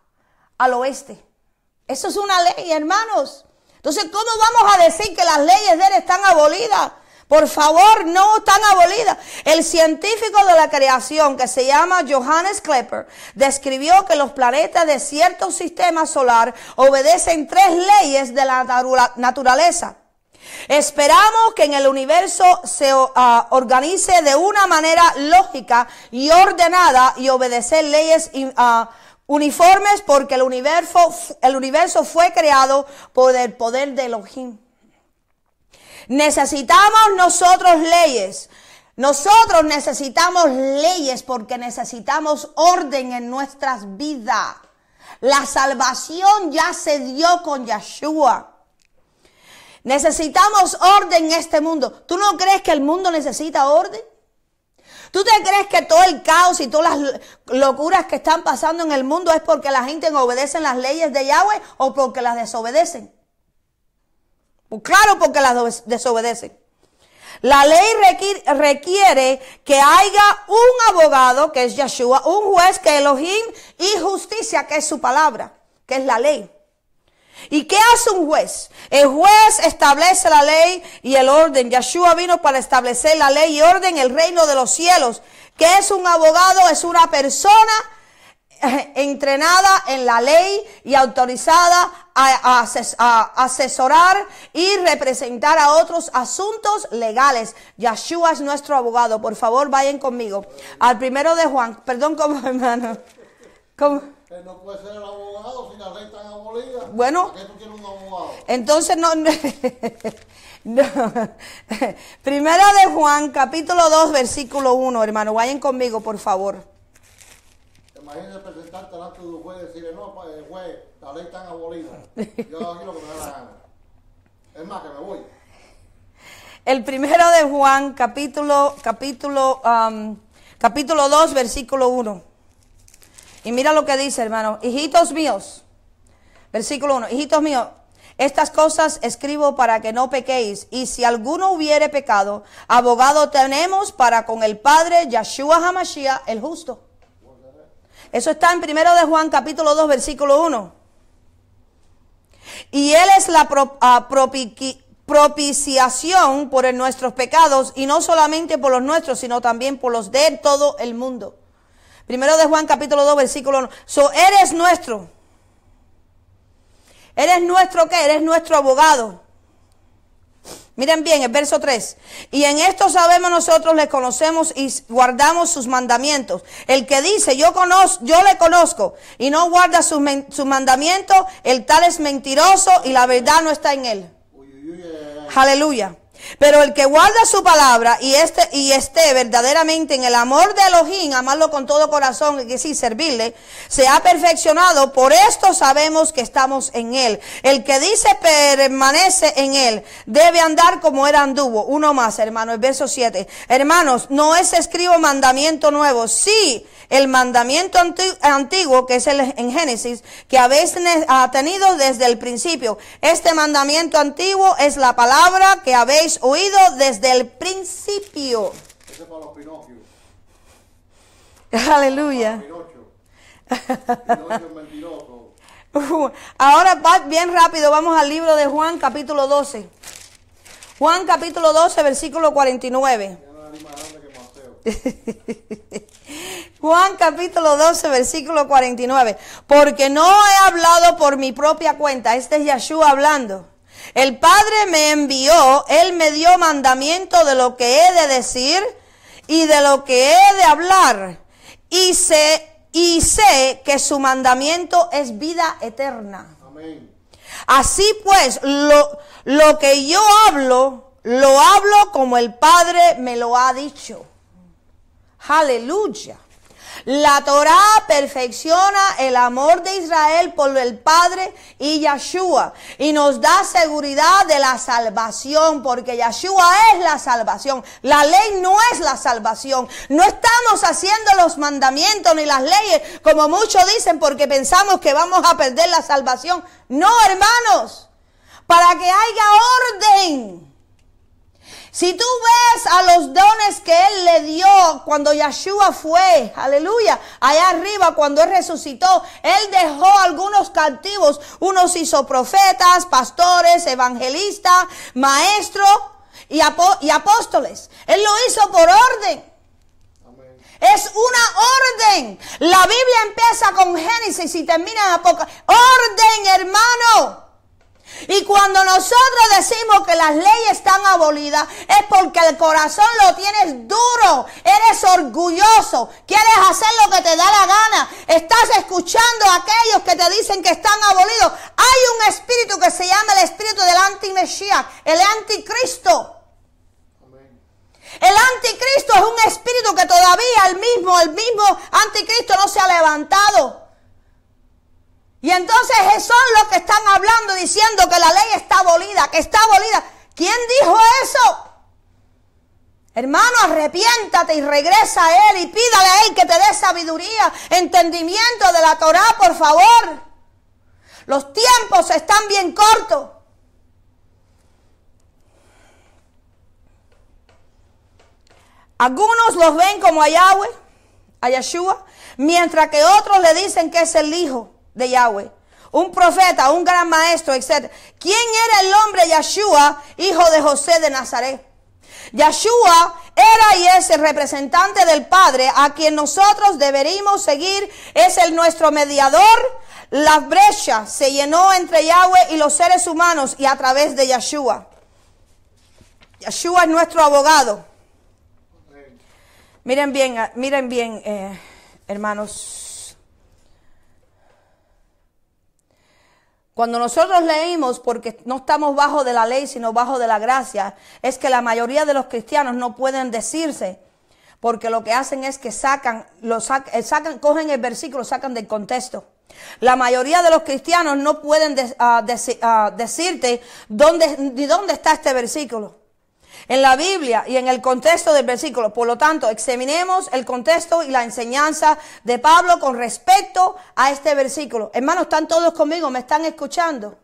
al oeste. Eso es una ley, hermanos. Entonces, ¿cómo vamos a decir que las leyes de él están abolidas? Por favor, no están abolidas. El científico de la creación que se llama Johannes Klepper describió que los planetas de cierto sistema solar obedecen tres leyes de la naturaleza. Esperamos que en el universo se ah, organice de una manera lógica y ordenada y obedecer leyes a ah, Uniformes porque el universo, el universo fue creado por el poder de Elohim. Necesitamos nosotros leyes. Nosotros necesitamos leyes porque necesitamos orden en nuestras vidas. La salvación ya se dio con Yeshua. Necesitamos orden en este mundo. ¿Tú no crees que el mundo necesita orden? ¿Tú te crees que todo el caos y todas las locuras que están pasando en el mundo es porque la gente no obedece las leyes de Yahweh o porque las desobedecen? Pues claro, porque las desobedecen. La ley requiere que haya un abogado, que es Yeshua, un juez, que Elohim, y justicia, que es su palabra, que es la ley. ¿Y qué hace un juez? El juez establece la ley y el orden. Yeshua vino para establecer la ley y orden, el reino de los cielos. ¿Qué es un abogado? Es una persona eh, entrenada en la ley y autorizada a, asesorar y representar a otros asuntos legales. Yeshua es nuestro abogado. Por favor, vayan conmigo al primero de Juan. Perdón, como hermano. ¿Cómo? no puede ser el abogado si la ley tan abolida Bueno. ¿Para qué tú un abogado? Entonces no. no. de Juan, capítulo 2, versículo 1, hermano. Vayan conmigo, por favor. Imagínate presentarte delante de un juez y decirle, no, eh, juez, la ley está abolida Yo aquí lo que me da la gana. Es más, que me voy. El primero de Juan, capítulo, capítulo, um, capítulo 2, versículo 1. Y mira lo que dice, hermano. Hijitos míos, versículo 1, hijitos míos, estas cosas escribo para que no pequéis. Y si alguno hubiere pecado, abogado tenemos para con el Padre Yahshua Hamashiach, el justo. Eso está en 1 de Juan capítulo 2 versículo 1. Y Él es la ah, propiciación por nuestros pecados y no solamente por los nuestros, sino también por los de todo el mundo. Primero de Juan capítulo 2, versículo 1. So, eres nuestro. ¿Eres nuestro que Eres nuestro abogado. Miren bien, el verso 3. Y en esto sabemos nosotros, le conocemos y guardamos sus mandamientos. El que dice, yo conozco, yo le conozco y no guarda sus, mandamientos, el tal es mentiroso y la verdad no está en él. Aleluya. Pero el que guarda su palabra y, este, y esté verdaderamente en el amor de Elohim, amarlo con todo corazón y sí, servirle, se ha perfeccionado. Por esto sabemos que estamos en él. El que dice permanece en él, debe andar como era anduvo. Uno más, hermano, el verso 7. Hermanos, no es escribo mandamiento nuevo, sí el mandamiento antiguo, que es el en Génesis, que habéis tenido desde el principio. Este mandamiento antiguo es la palabra que habéis oído desde el principio. ese para los Aleluya. Uh, ahora va bien rápido, vamos al libro de Juan capítulo 12. Juan capítulo 12, versículo 49. Juan capítulo 12, versículo 49. Porque no he hablado por mi propia cuenta. Este es Yahshua hablando. El Padre me envió, Él me dio mandamiento de lo que he de decir y de lo que he de hablar. Y sé, y sé que su mandamiento es vida eterna. Así pues, lo, lo que yo hablo, lo hablo como el Padre me lo ha dicho. Aleluya. La Torá perfecciona el amor de Israel por el Padre y Yahshua y nos da seguridad de la salvación, porque Yahshua es la salvación. La ley no es la salvación. No estamos haciendo los mandamientos ni las leyes, como muchos dicen, porque pensamos que vamos a perder la salvación. No, hermanos, para que haya orden si tú ves a los dones que Él le dio cuando Yeshua fue, aleluya, allá arriba cuando Él resucitó, Él dejó algunos cautivos, unos hizo profetas, pastores, evangelistas, maestros y, y apóstoles. Él lo hizo por orden. Es una orden. La Biblia empieza con Génesis y termina en Apocalipsis. Orden, hermano. Y cuando nosotros decimos que las leyes están abolidas, es porque el corazón lo tienes duro, eres orgulloso, quieres hacer lo que te da la gana, estás escuchando a aquellos que te dicen que están abolidos. Hay un espíritu que se llama el espíritu del anti el anticristo. El anticristo es un espíritu que todavía el mismo, el mismo anticristo no se ha levantado. Y entonces son los que están hablando diciendo que la ley está abolida, que está abolida. ¿Quién dijo eso? Hermano, arrepiéntate y regresa a Él y pídale a Él que te dé sabiduría, entendimiento de la Torah, por favor. Los tiempos están bien cortos. Algunos los ven como a Yahweh, a Yahshua, mientras que otros le dicen que es el Hijo de Yahweh. Un profeta, un gran maestro, etc. ¿Quién era el hombre Yahshua, hijo de José de Nazaret? Yahshua era y es el representante del Padre a quien nosotros deberíamos seguir. Es el nuestro mediador. La brecha se llenó entre Yahweh y los seres humanos y a través de Yahshua Yahshua es nuestro abogado. Miren bien, miren bien, eh, hermanos. Cuando nosotros leímos, porque no estamos bajo de la ley, sino bajo de la gracia, es que la mayoría de los cristianos no pueden decirse, porque lo que hacen es que sacan, lo eh, sacan, cogen el versículo, sacan del contexto. La mayoría de los cristianos no pueden ah, ah, decirte dónde, ni dónde está este versículo en la Biblia y en el contexto del versículo. Por lo tanto, examinemos el contexto y la enseñanza de Pablo con respecto a este versículo. Hermanos, ¿están todos conmigo? ¿Me están escuchando?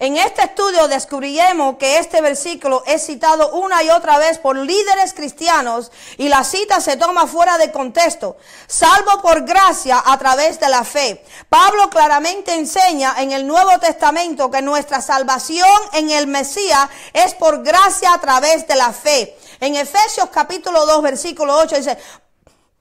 En este estudio descubriremos que este versículo es citado una y otra vez por líderes cristianos y la cita se toma fuera de contexto, salvo por gracia a través de la fe. Pablo claramente enseña en el Nuevo Testamento que nuestra salvación en el Mesías es por gracia a través de la fe. En Efesios capítulo 2 versículo 8 dice,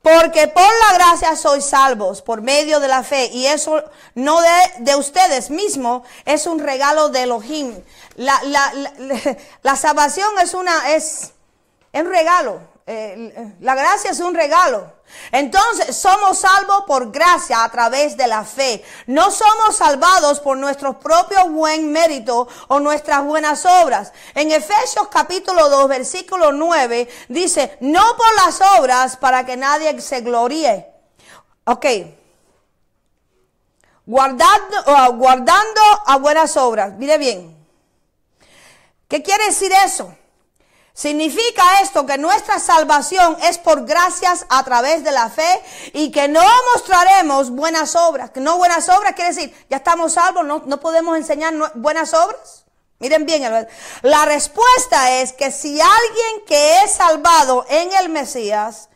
porque por la gracia sois salvos por medio de la fe y eso no de, de ustedes mismos, es un regalo de Elohim. La, la, la, la salvación es una, es, es un regalo. Eh, eh, la gracia es un regalo. Entonces, somos salvos por gracia a través de la fe. No somos salvados por nuestros propios buen mérito o nuestras buenas obras. En Efesios capítulo 2, versículo 9, dice, no por las obras para que nadie se gloríe. Ok. Guardando, guardando a buenas obras. Mire bien. ¿Qué quiere decir eso? Significa esto que nuestra salvación es por gracias a través de la fe y que no mostraremos buenas obras. Que no buenas obras quiere decir, ya estamos salvos, no, podemos enseñar buenas obras. Miren bien, la respuesta es que si alguien que es salvado en el Mesías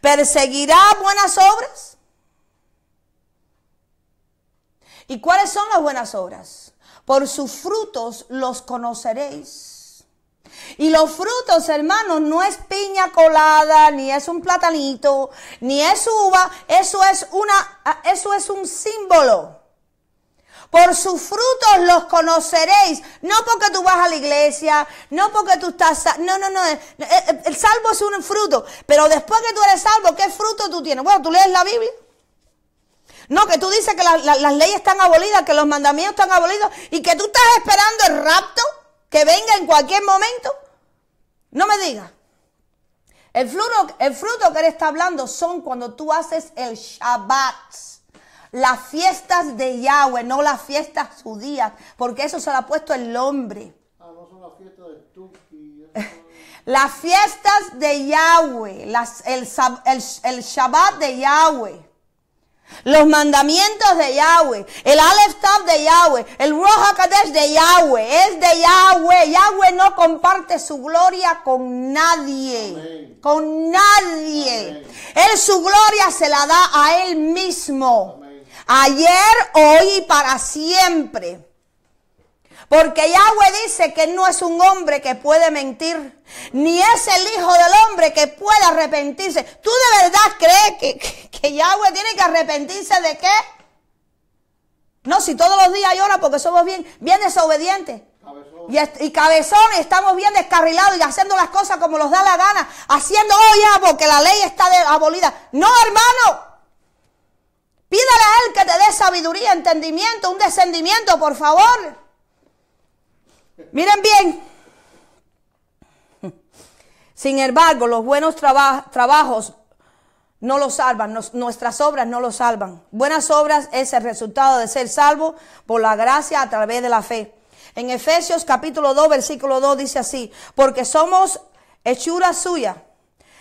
perseguirá buenas obras. ¿Y cuáles son las buenas obras? Por sus frutos los conoceréis. Y los frutos, hermanos, no es piña colada, ni es un platanito, ni es uva, eso es una ah, eso es un símbolo. Por sus frutos los conoceréis, no porque tú vas a la iglesia, no porque tú estás, no, no, no, eh, eh, el, salvo es un fruto, pero después que tú eres salvo, ¿qué fruto tú tienes? Bueno, tú lees la Biblia. No, que tú dices que las leyes están abolidas, que los mandamientos están abolidos y que tú estás esperando el rapto que venga en cualquier momento. No me diga, El fruto, que él está hablando son cuando tú haces el Shabbat. Las fiestas de Yahweh, no las fiestas judías, porque eso se lo ha puesto el hombre. Ah, no son las fiestas de Las fiestas de Yahweh, las, el Shabbat de Yahweh. Los mandamientos de Yahweh, el Aleph Tab de Yahweh, el Ruach HaKadosh de Yahweh, es de Yahweh. Yahweh no comparte su gloria con nadie, con nadie. Él su gloria se la da a él mismo, ayer, hoy y para siempre. Porque Yahweh dice que no es un hombre que puede mentir, ni es el hijo del hombre que puede arrepentirse. ¿Tú de verdad crees que que Yahweh tiene que arrepentirse de qué. No, si todos los días llora porque somos bien, bien desobedientes. Cabezón. Y, y cabezones, estamos bien descarrilados y haciendo las cosas como nos da la gana. Haciendo, oh ya, porque la ley está abolida. No, hermano. Pídale a Él que te dé sabiduría, entendimiento, un descendimiento, por favor. Miren bien. Sin embargo, los buenos trabajos no lo salvan, nuestras obras no lo salvan. Buenas obras es el resultado de ser salvo por la gracia a través de la fe. En Efesios capítulo 2, versículo 2 dice así, porque somos hechura suya,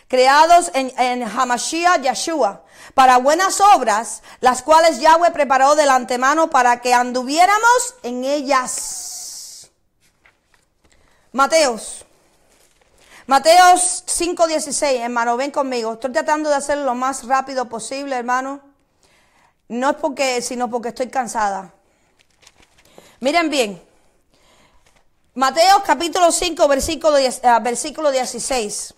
creados en, en Hamashiach Yeshua, para buenas obras, las cuales Yahweh preparó del antemano para que anduviéramos en ellas. Mateos Mateo 5:16, hermano, ven conmigo. Estoy tratando de hacerlo lo más rápido posible, hermano. No es porque, sino porque estoy cansada. Miren bien. Mateo capítulo 5, versículo, ah, versículo 16.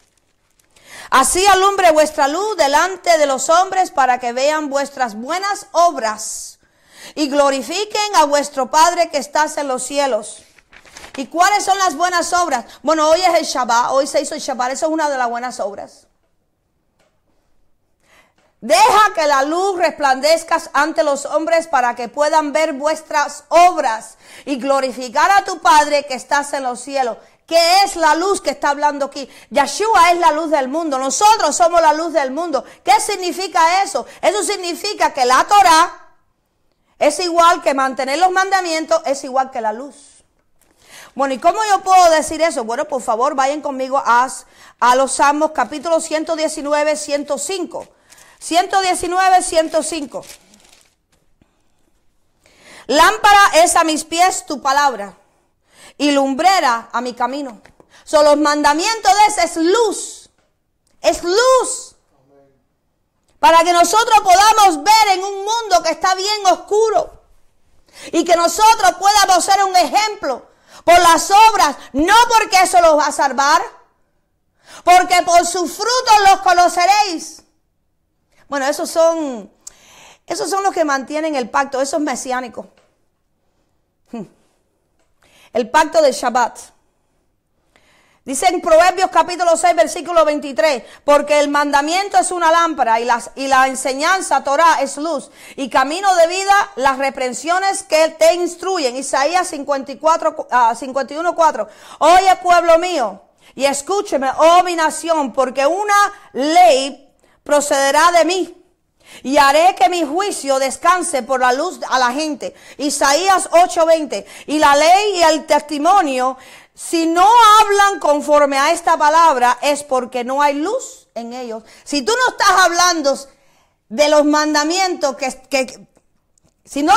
Así alumbre vuestra luz delante de los hombres para que vean vuestras buenas obras y glorifiquen a vuestro Padre que estás en los cielos. ¿Y cuáles son las buenas obras? Bueno, hoy es el Shabbat, hoy se hizo el Shabbat, eso es una de las buenas obras. Deja que la luz resplandezca ante los hombres para que puedan ver vuestras obras y glorificar a tu Padre que estás en los cielos. ¿Qué es la luz que está hablando aquí? Yeshua es la luz del mundo. Nosotros somos la luz del mundo. ¿Qué significa eso? Eso significa que la Torah es igual que mantener los mandamientos, es igual que la luz. Bueno, ¿y cómo yo puedo decir eso? Bueno, por favor, vayan conmigo a, a los Salmos capítulo 119, 105. 119, 105. Lámpara es a mis pies tu palabra y lumbrera a mi camino. Son los mandamientos de ese es luz. Es luz. Para que nosotros podamos ver en un mundo que está bien oscuro. Y que nosotros podamos ser un ejemplo por las obras, no porque eso los va a salvar, porque por sus frutos los conoceréis. Bueno, esos son, esos son los que mantienen el pacto, esos mesiánicos. El pacto de Shabbat. Dice en Proverbios capítulo 6, versículo 23, porque el mandamiento es una lámpara y, las, y la enseñanza Torah es luz y camino de vida las reprensiones que te instruyen. Isaías 54, 51, 4. Oye pueblo mío y escúcheme, oh mi nación, porque una ley procederá de mí. Y haré que mi juicio descanse por la luz a la gente. Isaías 20. Y la ley y el testimonio si no hablan conforme a esta palabra es porque no hay luz en ellos. Si tú no estás hablando de los mandamientos que, si no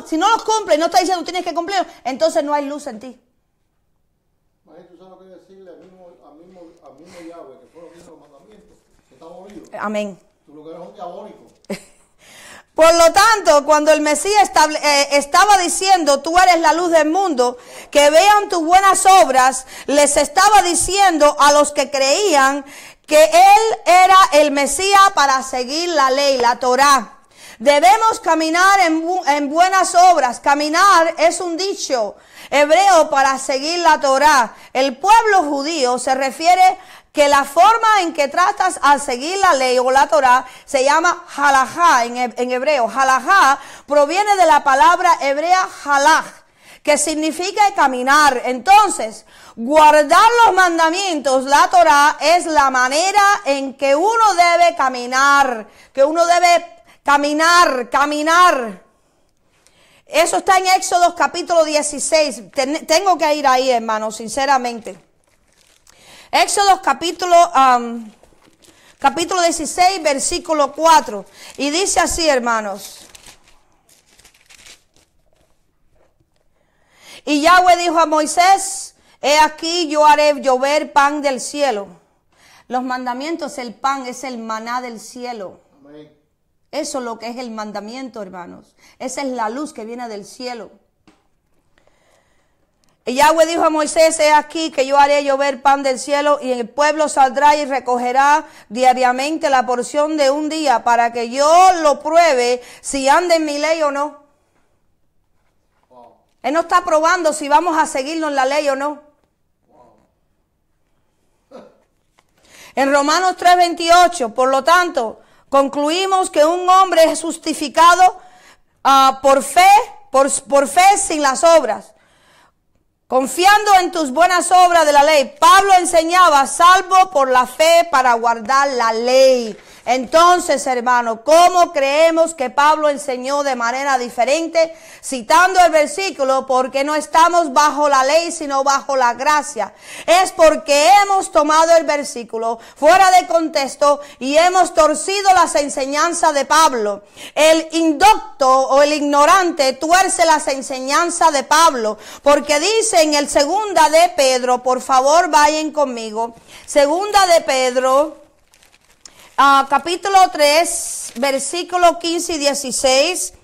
los, si no los cumples, no estás diciendo tienes que cumplirlos, entonces no hay luz en ti. Amén. Tú lo que eres un diabólico. Por lo tanto, cuando el Mesías eh, estaba diciendo, tú eres la luz del mundo, que vean tus buenas obras, les estaba diciendo a los que creían que Él era el Mesías para seguir la ley, la Torah. Debemos caminar en, en, buenas obras. Caminar es un dicho hebreo para seguir la Torá. El pueblo judío se refiere que la forma en que tratas al seguir la ley o la Torah se llama halajá en, hebreo. Halajá proviene de la palabra hebrea halaj, que significa caminar. Entonces, guardar los mandamientos, la Torah, es la manera en que uno debe caminar, que uno debe caminar, caminar. Eso está en Éxodo capítulo 16. tengo que ir ahí, hermano, sinceramente. Éxodo capítulo, um, capítulo 16, versículo 4. Y dice así, hermanos. Y Yahweh dijo a Moisés, he aquí yo haré llover pan del cielo. Los mandamientos, el pan es el maná del cielo. Eso es lo que es el mandamiento, hermanos. Esa es la luz que viene del cielo. Y Yahweh dijo a Moisés, he aquí que yo haré llover pan del cielo y el pueblo saldrá y recogerá diariamente la porción de un día para que yo lo pruebe si anda en mi ley o no. Él no está probando si vamos a seguirnos la ley o no. En Romanos 3:28, por lo tanto, concluimos que un hombre es justificado ah, por fe, por fe sin las obras. Confiando en tus buenas obras de la ley, Pablo enseñaba, salvo por la fe para guardar la ley. Entonces, hermano, ¿cómo creemos que Pablo enseñó de manera diferente? Citando el versículo, porque no estamos bajo la ley, sino bajo la gracia. Es porque hemos tomado el versículo fuera de contexto y hemos torcido las enseñanzas de Pablo. El indocto o el ignorante tuerce las enseñanzas de Pablo, porque dice en el segunda de Pedro, por favor vayan conmigo, segunda de Pedro, Ah, capítulo 3, versículo 15 y 16.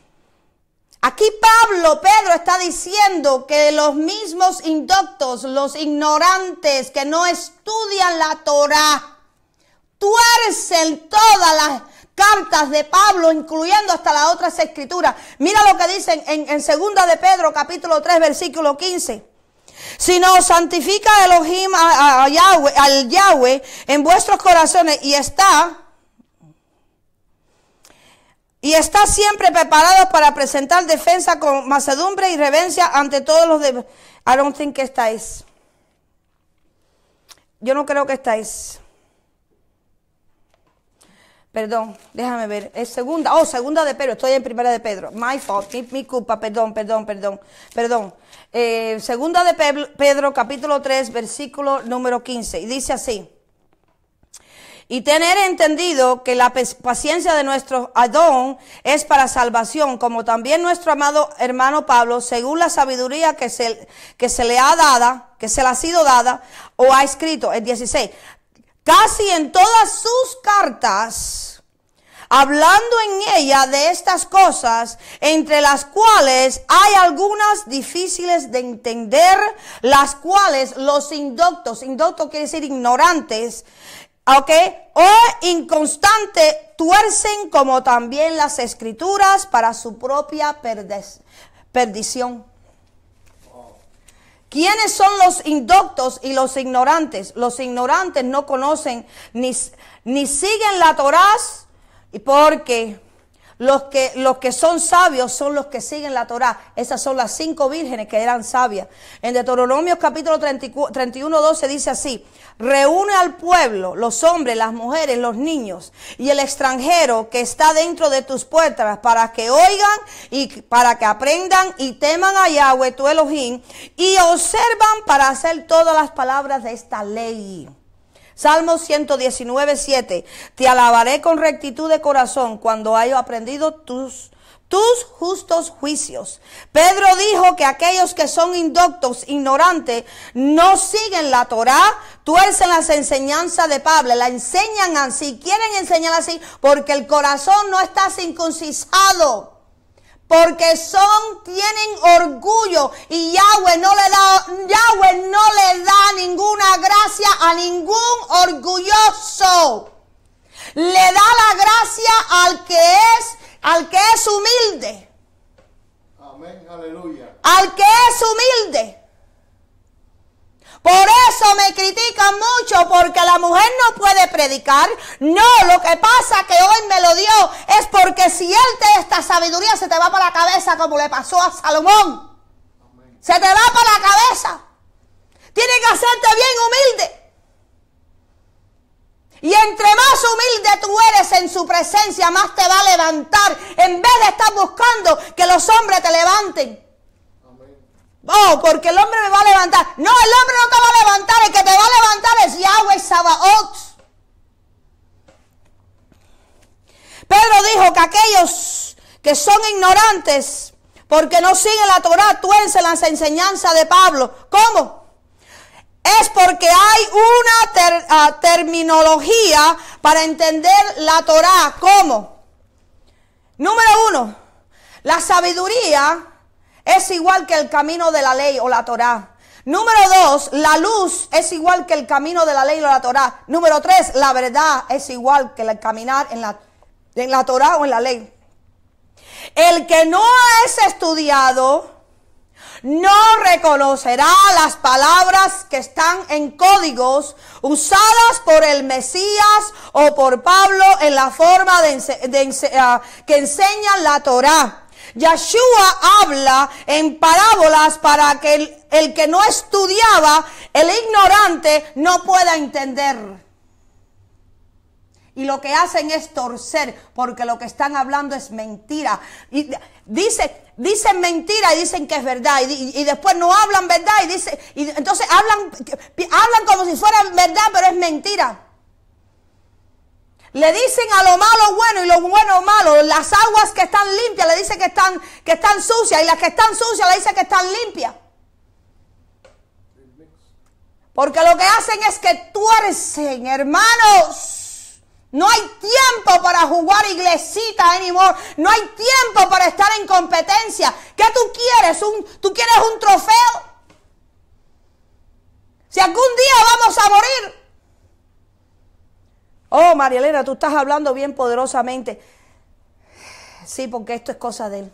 Aquí Pablo, Pedro está diciendo que los mismos inductos, los ignorantes que no estudian la Torah, tuercen todas las cartas de Pablo, incluyendo hasta las otras escrituras. Mira lo que dicen en, en segunda de Pedro, capítulo 3, versículo 15. Si no santifica Elohim a, Yahweh, al Yahweh en vuestros corazones y está y está siempre preparado para presentar defensa con macedumbre y reverencia ante todos los de I don't think que estáis. Yo no creo que estáis. Perdón, déjame ver. Es segunda. Oh, segunda de Pedro. Estoy en primera de Pedro. My fault. Mi, culpa. Perdón, perdón, perdón. Perdón. Eh, segunda de Pedro, capítulo 3, versículo número 15. Y dice así y tener entendido que la paciencia de nuestro Adón es para salvación, como también nuestro amado hermano Pablo, según la sabiduría que se, que se le ha dada, que se le ha sido dada, o ha escrito, el 16, casi en todas sus cartas, hablando en ella de estas cosas, entre las cuales hay algunas difíciles de entender, las cuales los indoctos, indoctos quiere decir ignorantes, ¿ok? O inconstante, tuercen como también las escrituras para su propia perdición. ¿Quiénes son los indoctos y los ignorantes? Los ignorantes no conocen ni, ni siguen la Torá porque los que, los que son sabios son los que siguen la Torá. Esas son las cinco vírgenes que eran sabias. En Deuteronomio capítulo 31, 12 dice así, reúne al pueblo, los hombres, las mujeres, los niños y el extranjero que está dentro de tus puertas para que oigan y para que aprendan y teman a Yahweh tu Elohim y observan para hacer todas las palabras de esta ley. Salmo 119, 7. Te alabaré con rectitud de corazón cuando haya aprendido tus tus justos juicios. Pedro dijo que aquellos que son indoctos, ignorantes, no siguen la Torá, tuercen las enseñanzas de Pablo, la enseñan así, quieren enseñar así, porque el corazón no está circuncisado porque son, tienen orgullo y Yahweh no le da, Yahweh no le da ninguna gracia a ningún orgulloso. Le da la gracia al que es, al que es humilde. Amén, aleluya. Al que es humilde. Por eso me critican mucho, porque la mujer no puede predicar. No, lo que pasa que hoy me lo dio es porque si él te esta sabiduría se te va para la cabeza como le pasó a Salomón. Se te va para la cabeza. Tiene que hacerte bien humilde. Y entre más humilde tú eres en su presencia, más te va a levantar. En vez de estar buscando que los hombres te levanten. Oh, porque el hombre me va a levantar. No, el hombre no te va a levantar. El que te va a levantar es Yahweh Sabaoth. Pedro dijo que aquellos que son ignorantes porque no siguen la Torah tuercen las enseñanzas de Pablo. ¿Cómo? Es porque hay una ah, terminología para entender la Torah. ¿Cómo? Número uno, la sabiduría es igual que el camino de la ley o la Torá. Número dos, la luz es igual que el camino de la ley o la Torá. Número tres, la verdad es igual que el caminar en la, en la Torá o en la ley. El que no es estudiado no reconocerá las palabras que están en códigos usadas por el Mesías o por Pablo en la forma de, ah, que enseña la Torá. Yeshua habla en parábolas para que el, que no estudiaba, el ignorante, no pueda entender. Y lo que hacen es torcer, porque lo que están hablando es mentira. Y dice, dicen mentira y dicen que es verdad. Y, y después no hablan verdad y dicen, y entonces hablan, hablan como si fuera verdad, pero es mentira. Le dicen a lo malo bueno y lo bueno malo. Las aguas que están limpias le dicen que están, que están sucias y las que están sucias le dicen que están limpias. Porque lo que hacen es que tuercen, hermanos. No hay tiempo para jugar iglesita anymore. No hay tiempo para estar en competencia. ¿Qué tú quieres? ¿Un, ¿Tú quieres un trofeo? Si algún día vamos a morir, Oh, María Elena, tú estás hablando bien poderosamente. Sí, porque esto es cosa de Él.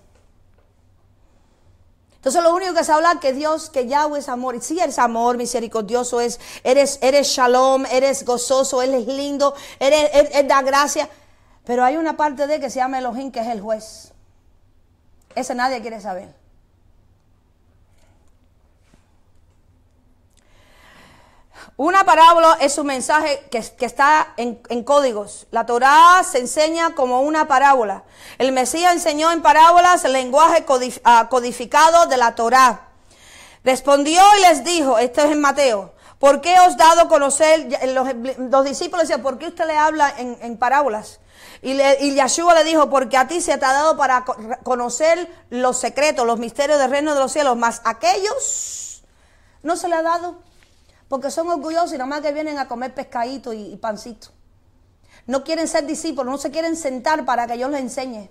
Entonces lo único que se habla es que Dios, que Yahweh es amor. Y sí, eres amor, misericordioso es, eres, eres shalom, eres gozoso, Él es lindo, eres, él, da gracia. Pero hay una parte de él que se llama Elohim, que es el juez. Ese nadie quiere saber. Una parábola es un mensaje que, está en, códigos. La Torá se enseña como una parábola. El Mesías enseñó en parábolas el lenguaje ah, codificado de la Torá. Respondió y les dijo, esto es en Mateo, ¿por qué os dado conocer? Los, discípulos decían, ¿por qué usted le habla en, parábolas? Y, y le dijo, porque a ti se te ha dado para conocer los secretos, los misterios del reino de los cielos, mas aquellos no se le ha dado porque son orgullosos y nada más que vienen a comer pescadito y, pancito. No quieren ser discípulos, no se quieren sentar para que yo les enseñe.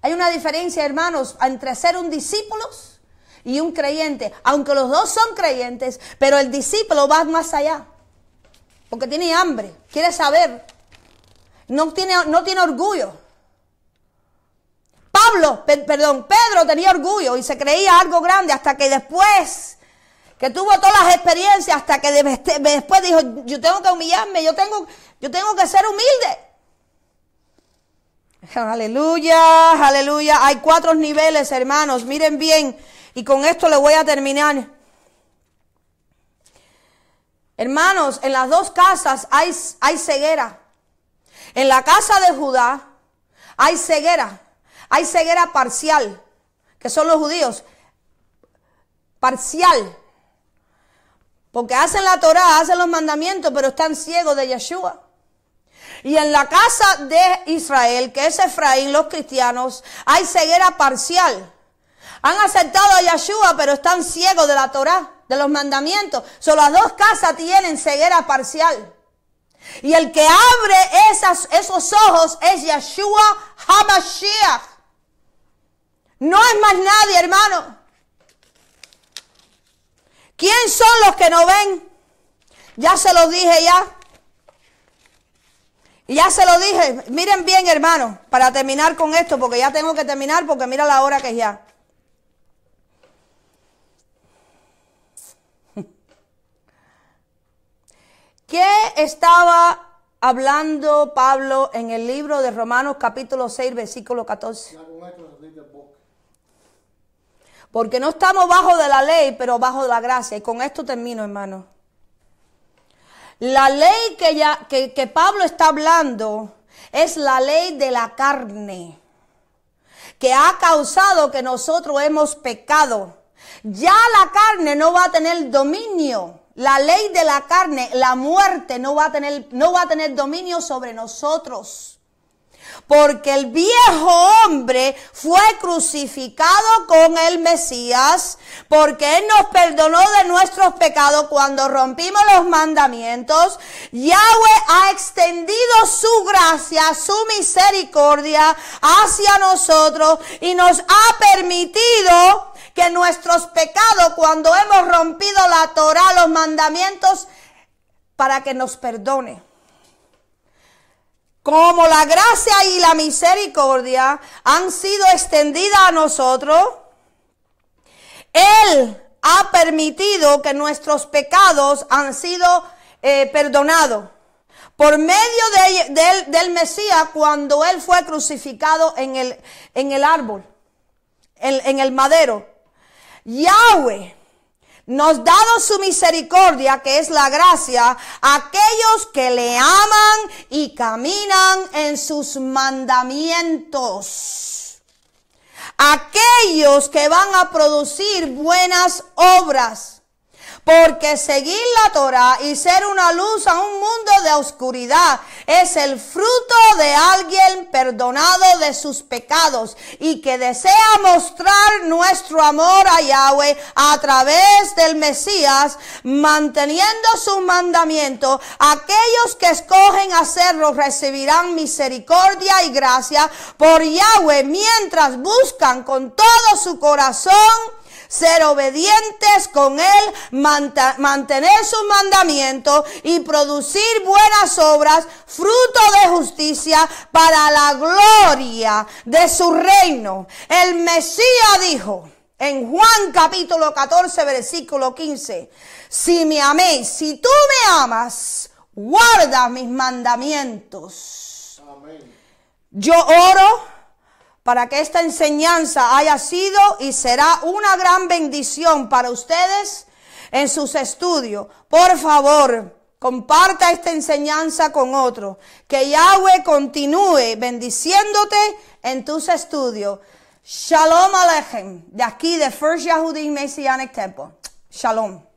Hay una diferencia, hermanos, entre ser un discípulo y un creyente. Aunque los dos son creyentes, pero el discípulo va más allá. Porque tiene hambre, quiere saber. No tiene, no tiene orgullo. Pablo, perdón, Pedro tenía orgullo y se creía algo grande hasta que después que tuvo todas las experiencias hasta que este, después dijo, yo tengo que humillarme, yo tengo, yo tengo que ser humilde. Aleluya, aleluya. Hay cuatro niveles, hermanos, miren bien. Y con esto le voy a terminar. Hermanos, en las dos casas hay, hay ceguera. En la casa de Judá hay ceguera. Hay ceguera parcial, que son los judíos. Parcial. Porque hacen la Torah, hacen los mandamientos, pero están ciegos de Yeshua. Y en la casa de Israel, que es Efraín, los cristianos, hay ceguera parcial. Han aceptado a Yeshua, pero están ciegos de la Torah, de los mandamientos. Solo las dos casas tienen ceguera parcial. Y el que abre esas, esos ojos es Yeshua Hamashiach. No es más nadie, hermano. ¿Quién son los que no ven? Ya se los dije ya. Ya se lo dije. Miren bien, hermano, para terminar con esto, porque ya tengo que terminar, porque mira la hora que es ya. ¿Qué estaba hablando Pablo en el libro de Romanos capítulo 6, versículo 14? Porque no estamos bajo de la ley, pero bajo de la gracia. Y con esto termino, hermano. La ley que, ya, que, que Pablo está hablando es la ley de la carne, que ha causado que nosotros hemos pecado. Ya la carne no va a tener dominio. La ley de la carne, la muerte, no va a tener, no va a tener dominio sobre nosotros porque el viejo hombre fue crucificado con el Mesías, porque Él nos perdonó de nuestros pecados cuando rompimos los mandamientos. Yahweh ha extendido su gracia, su misericordia hacia nosotros y nos ha permitido que nuestros pecados, cuando hemos rompido la Torah, los mandamientos, para que nos perdone como la gracia y la misericordia han sido extendidas a nosotros, Él ha permitido que nuestros pecados han sido eh, perdonados por medio del Mesías cuando Él fue crucificado en el, en el árbol, en el madero. Yahweh nos dado su misericordia, que es la gracia, a aquellos que le aman y caminan en sus mandamientos. Aquellos que van a producir buenas obras porque seguir la Torah y ser una luz a un mundo de oscuridad es el fruto de alguien perdonado de sus pecados y que desea mostrar nuestro amor a Yahweh a través del Mesías, manteniendo su mandamiento, Aquellos que escogen hacerlo recibirán misericordia y gracia por Yahweh mientras buscan con todo su corazón ser obedientes con Él, mantener sus mandamientos y producir buenas obras, fruto de justicia para la gloria de su reino. El Mesías dijo, en Juan capítulo 14, versículo 15. Si me améis, si tú me amas, guarda mis mandamientos. Amén. Yo oro para que esta enseñanza haya sido y será una gran bendición para ustedes en sus estudios. Por favor, comparta esta enseñanza con otros. Que Yahweh continúe bendiciéndote en tus estudios. Shalom Alejem, de aquí de First Yahudi Messianic Temple. Shalom.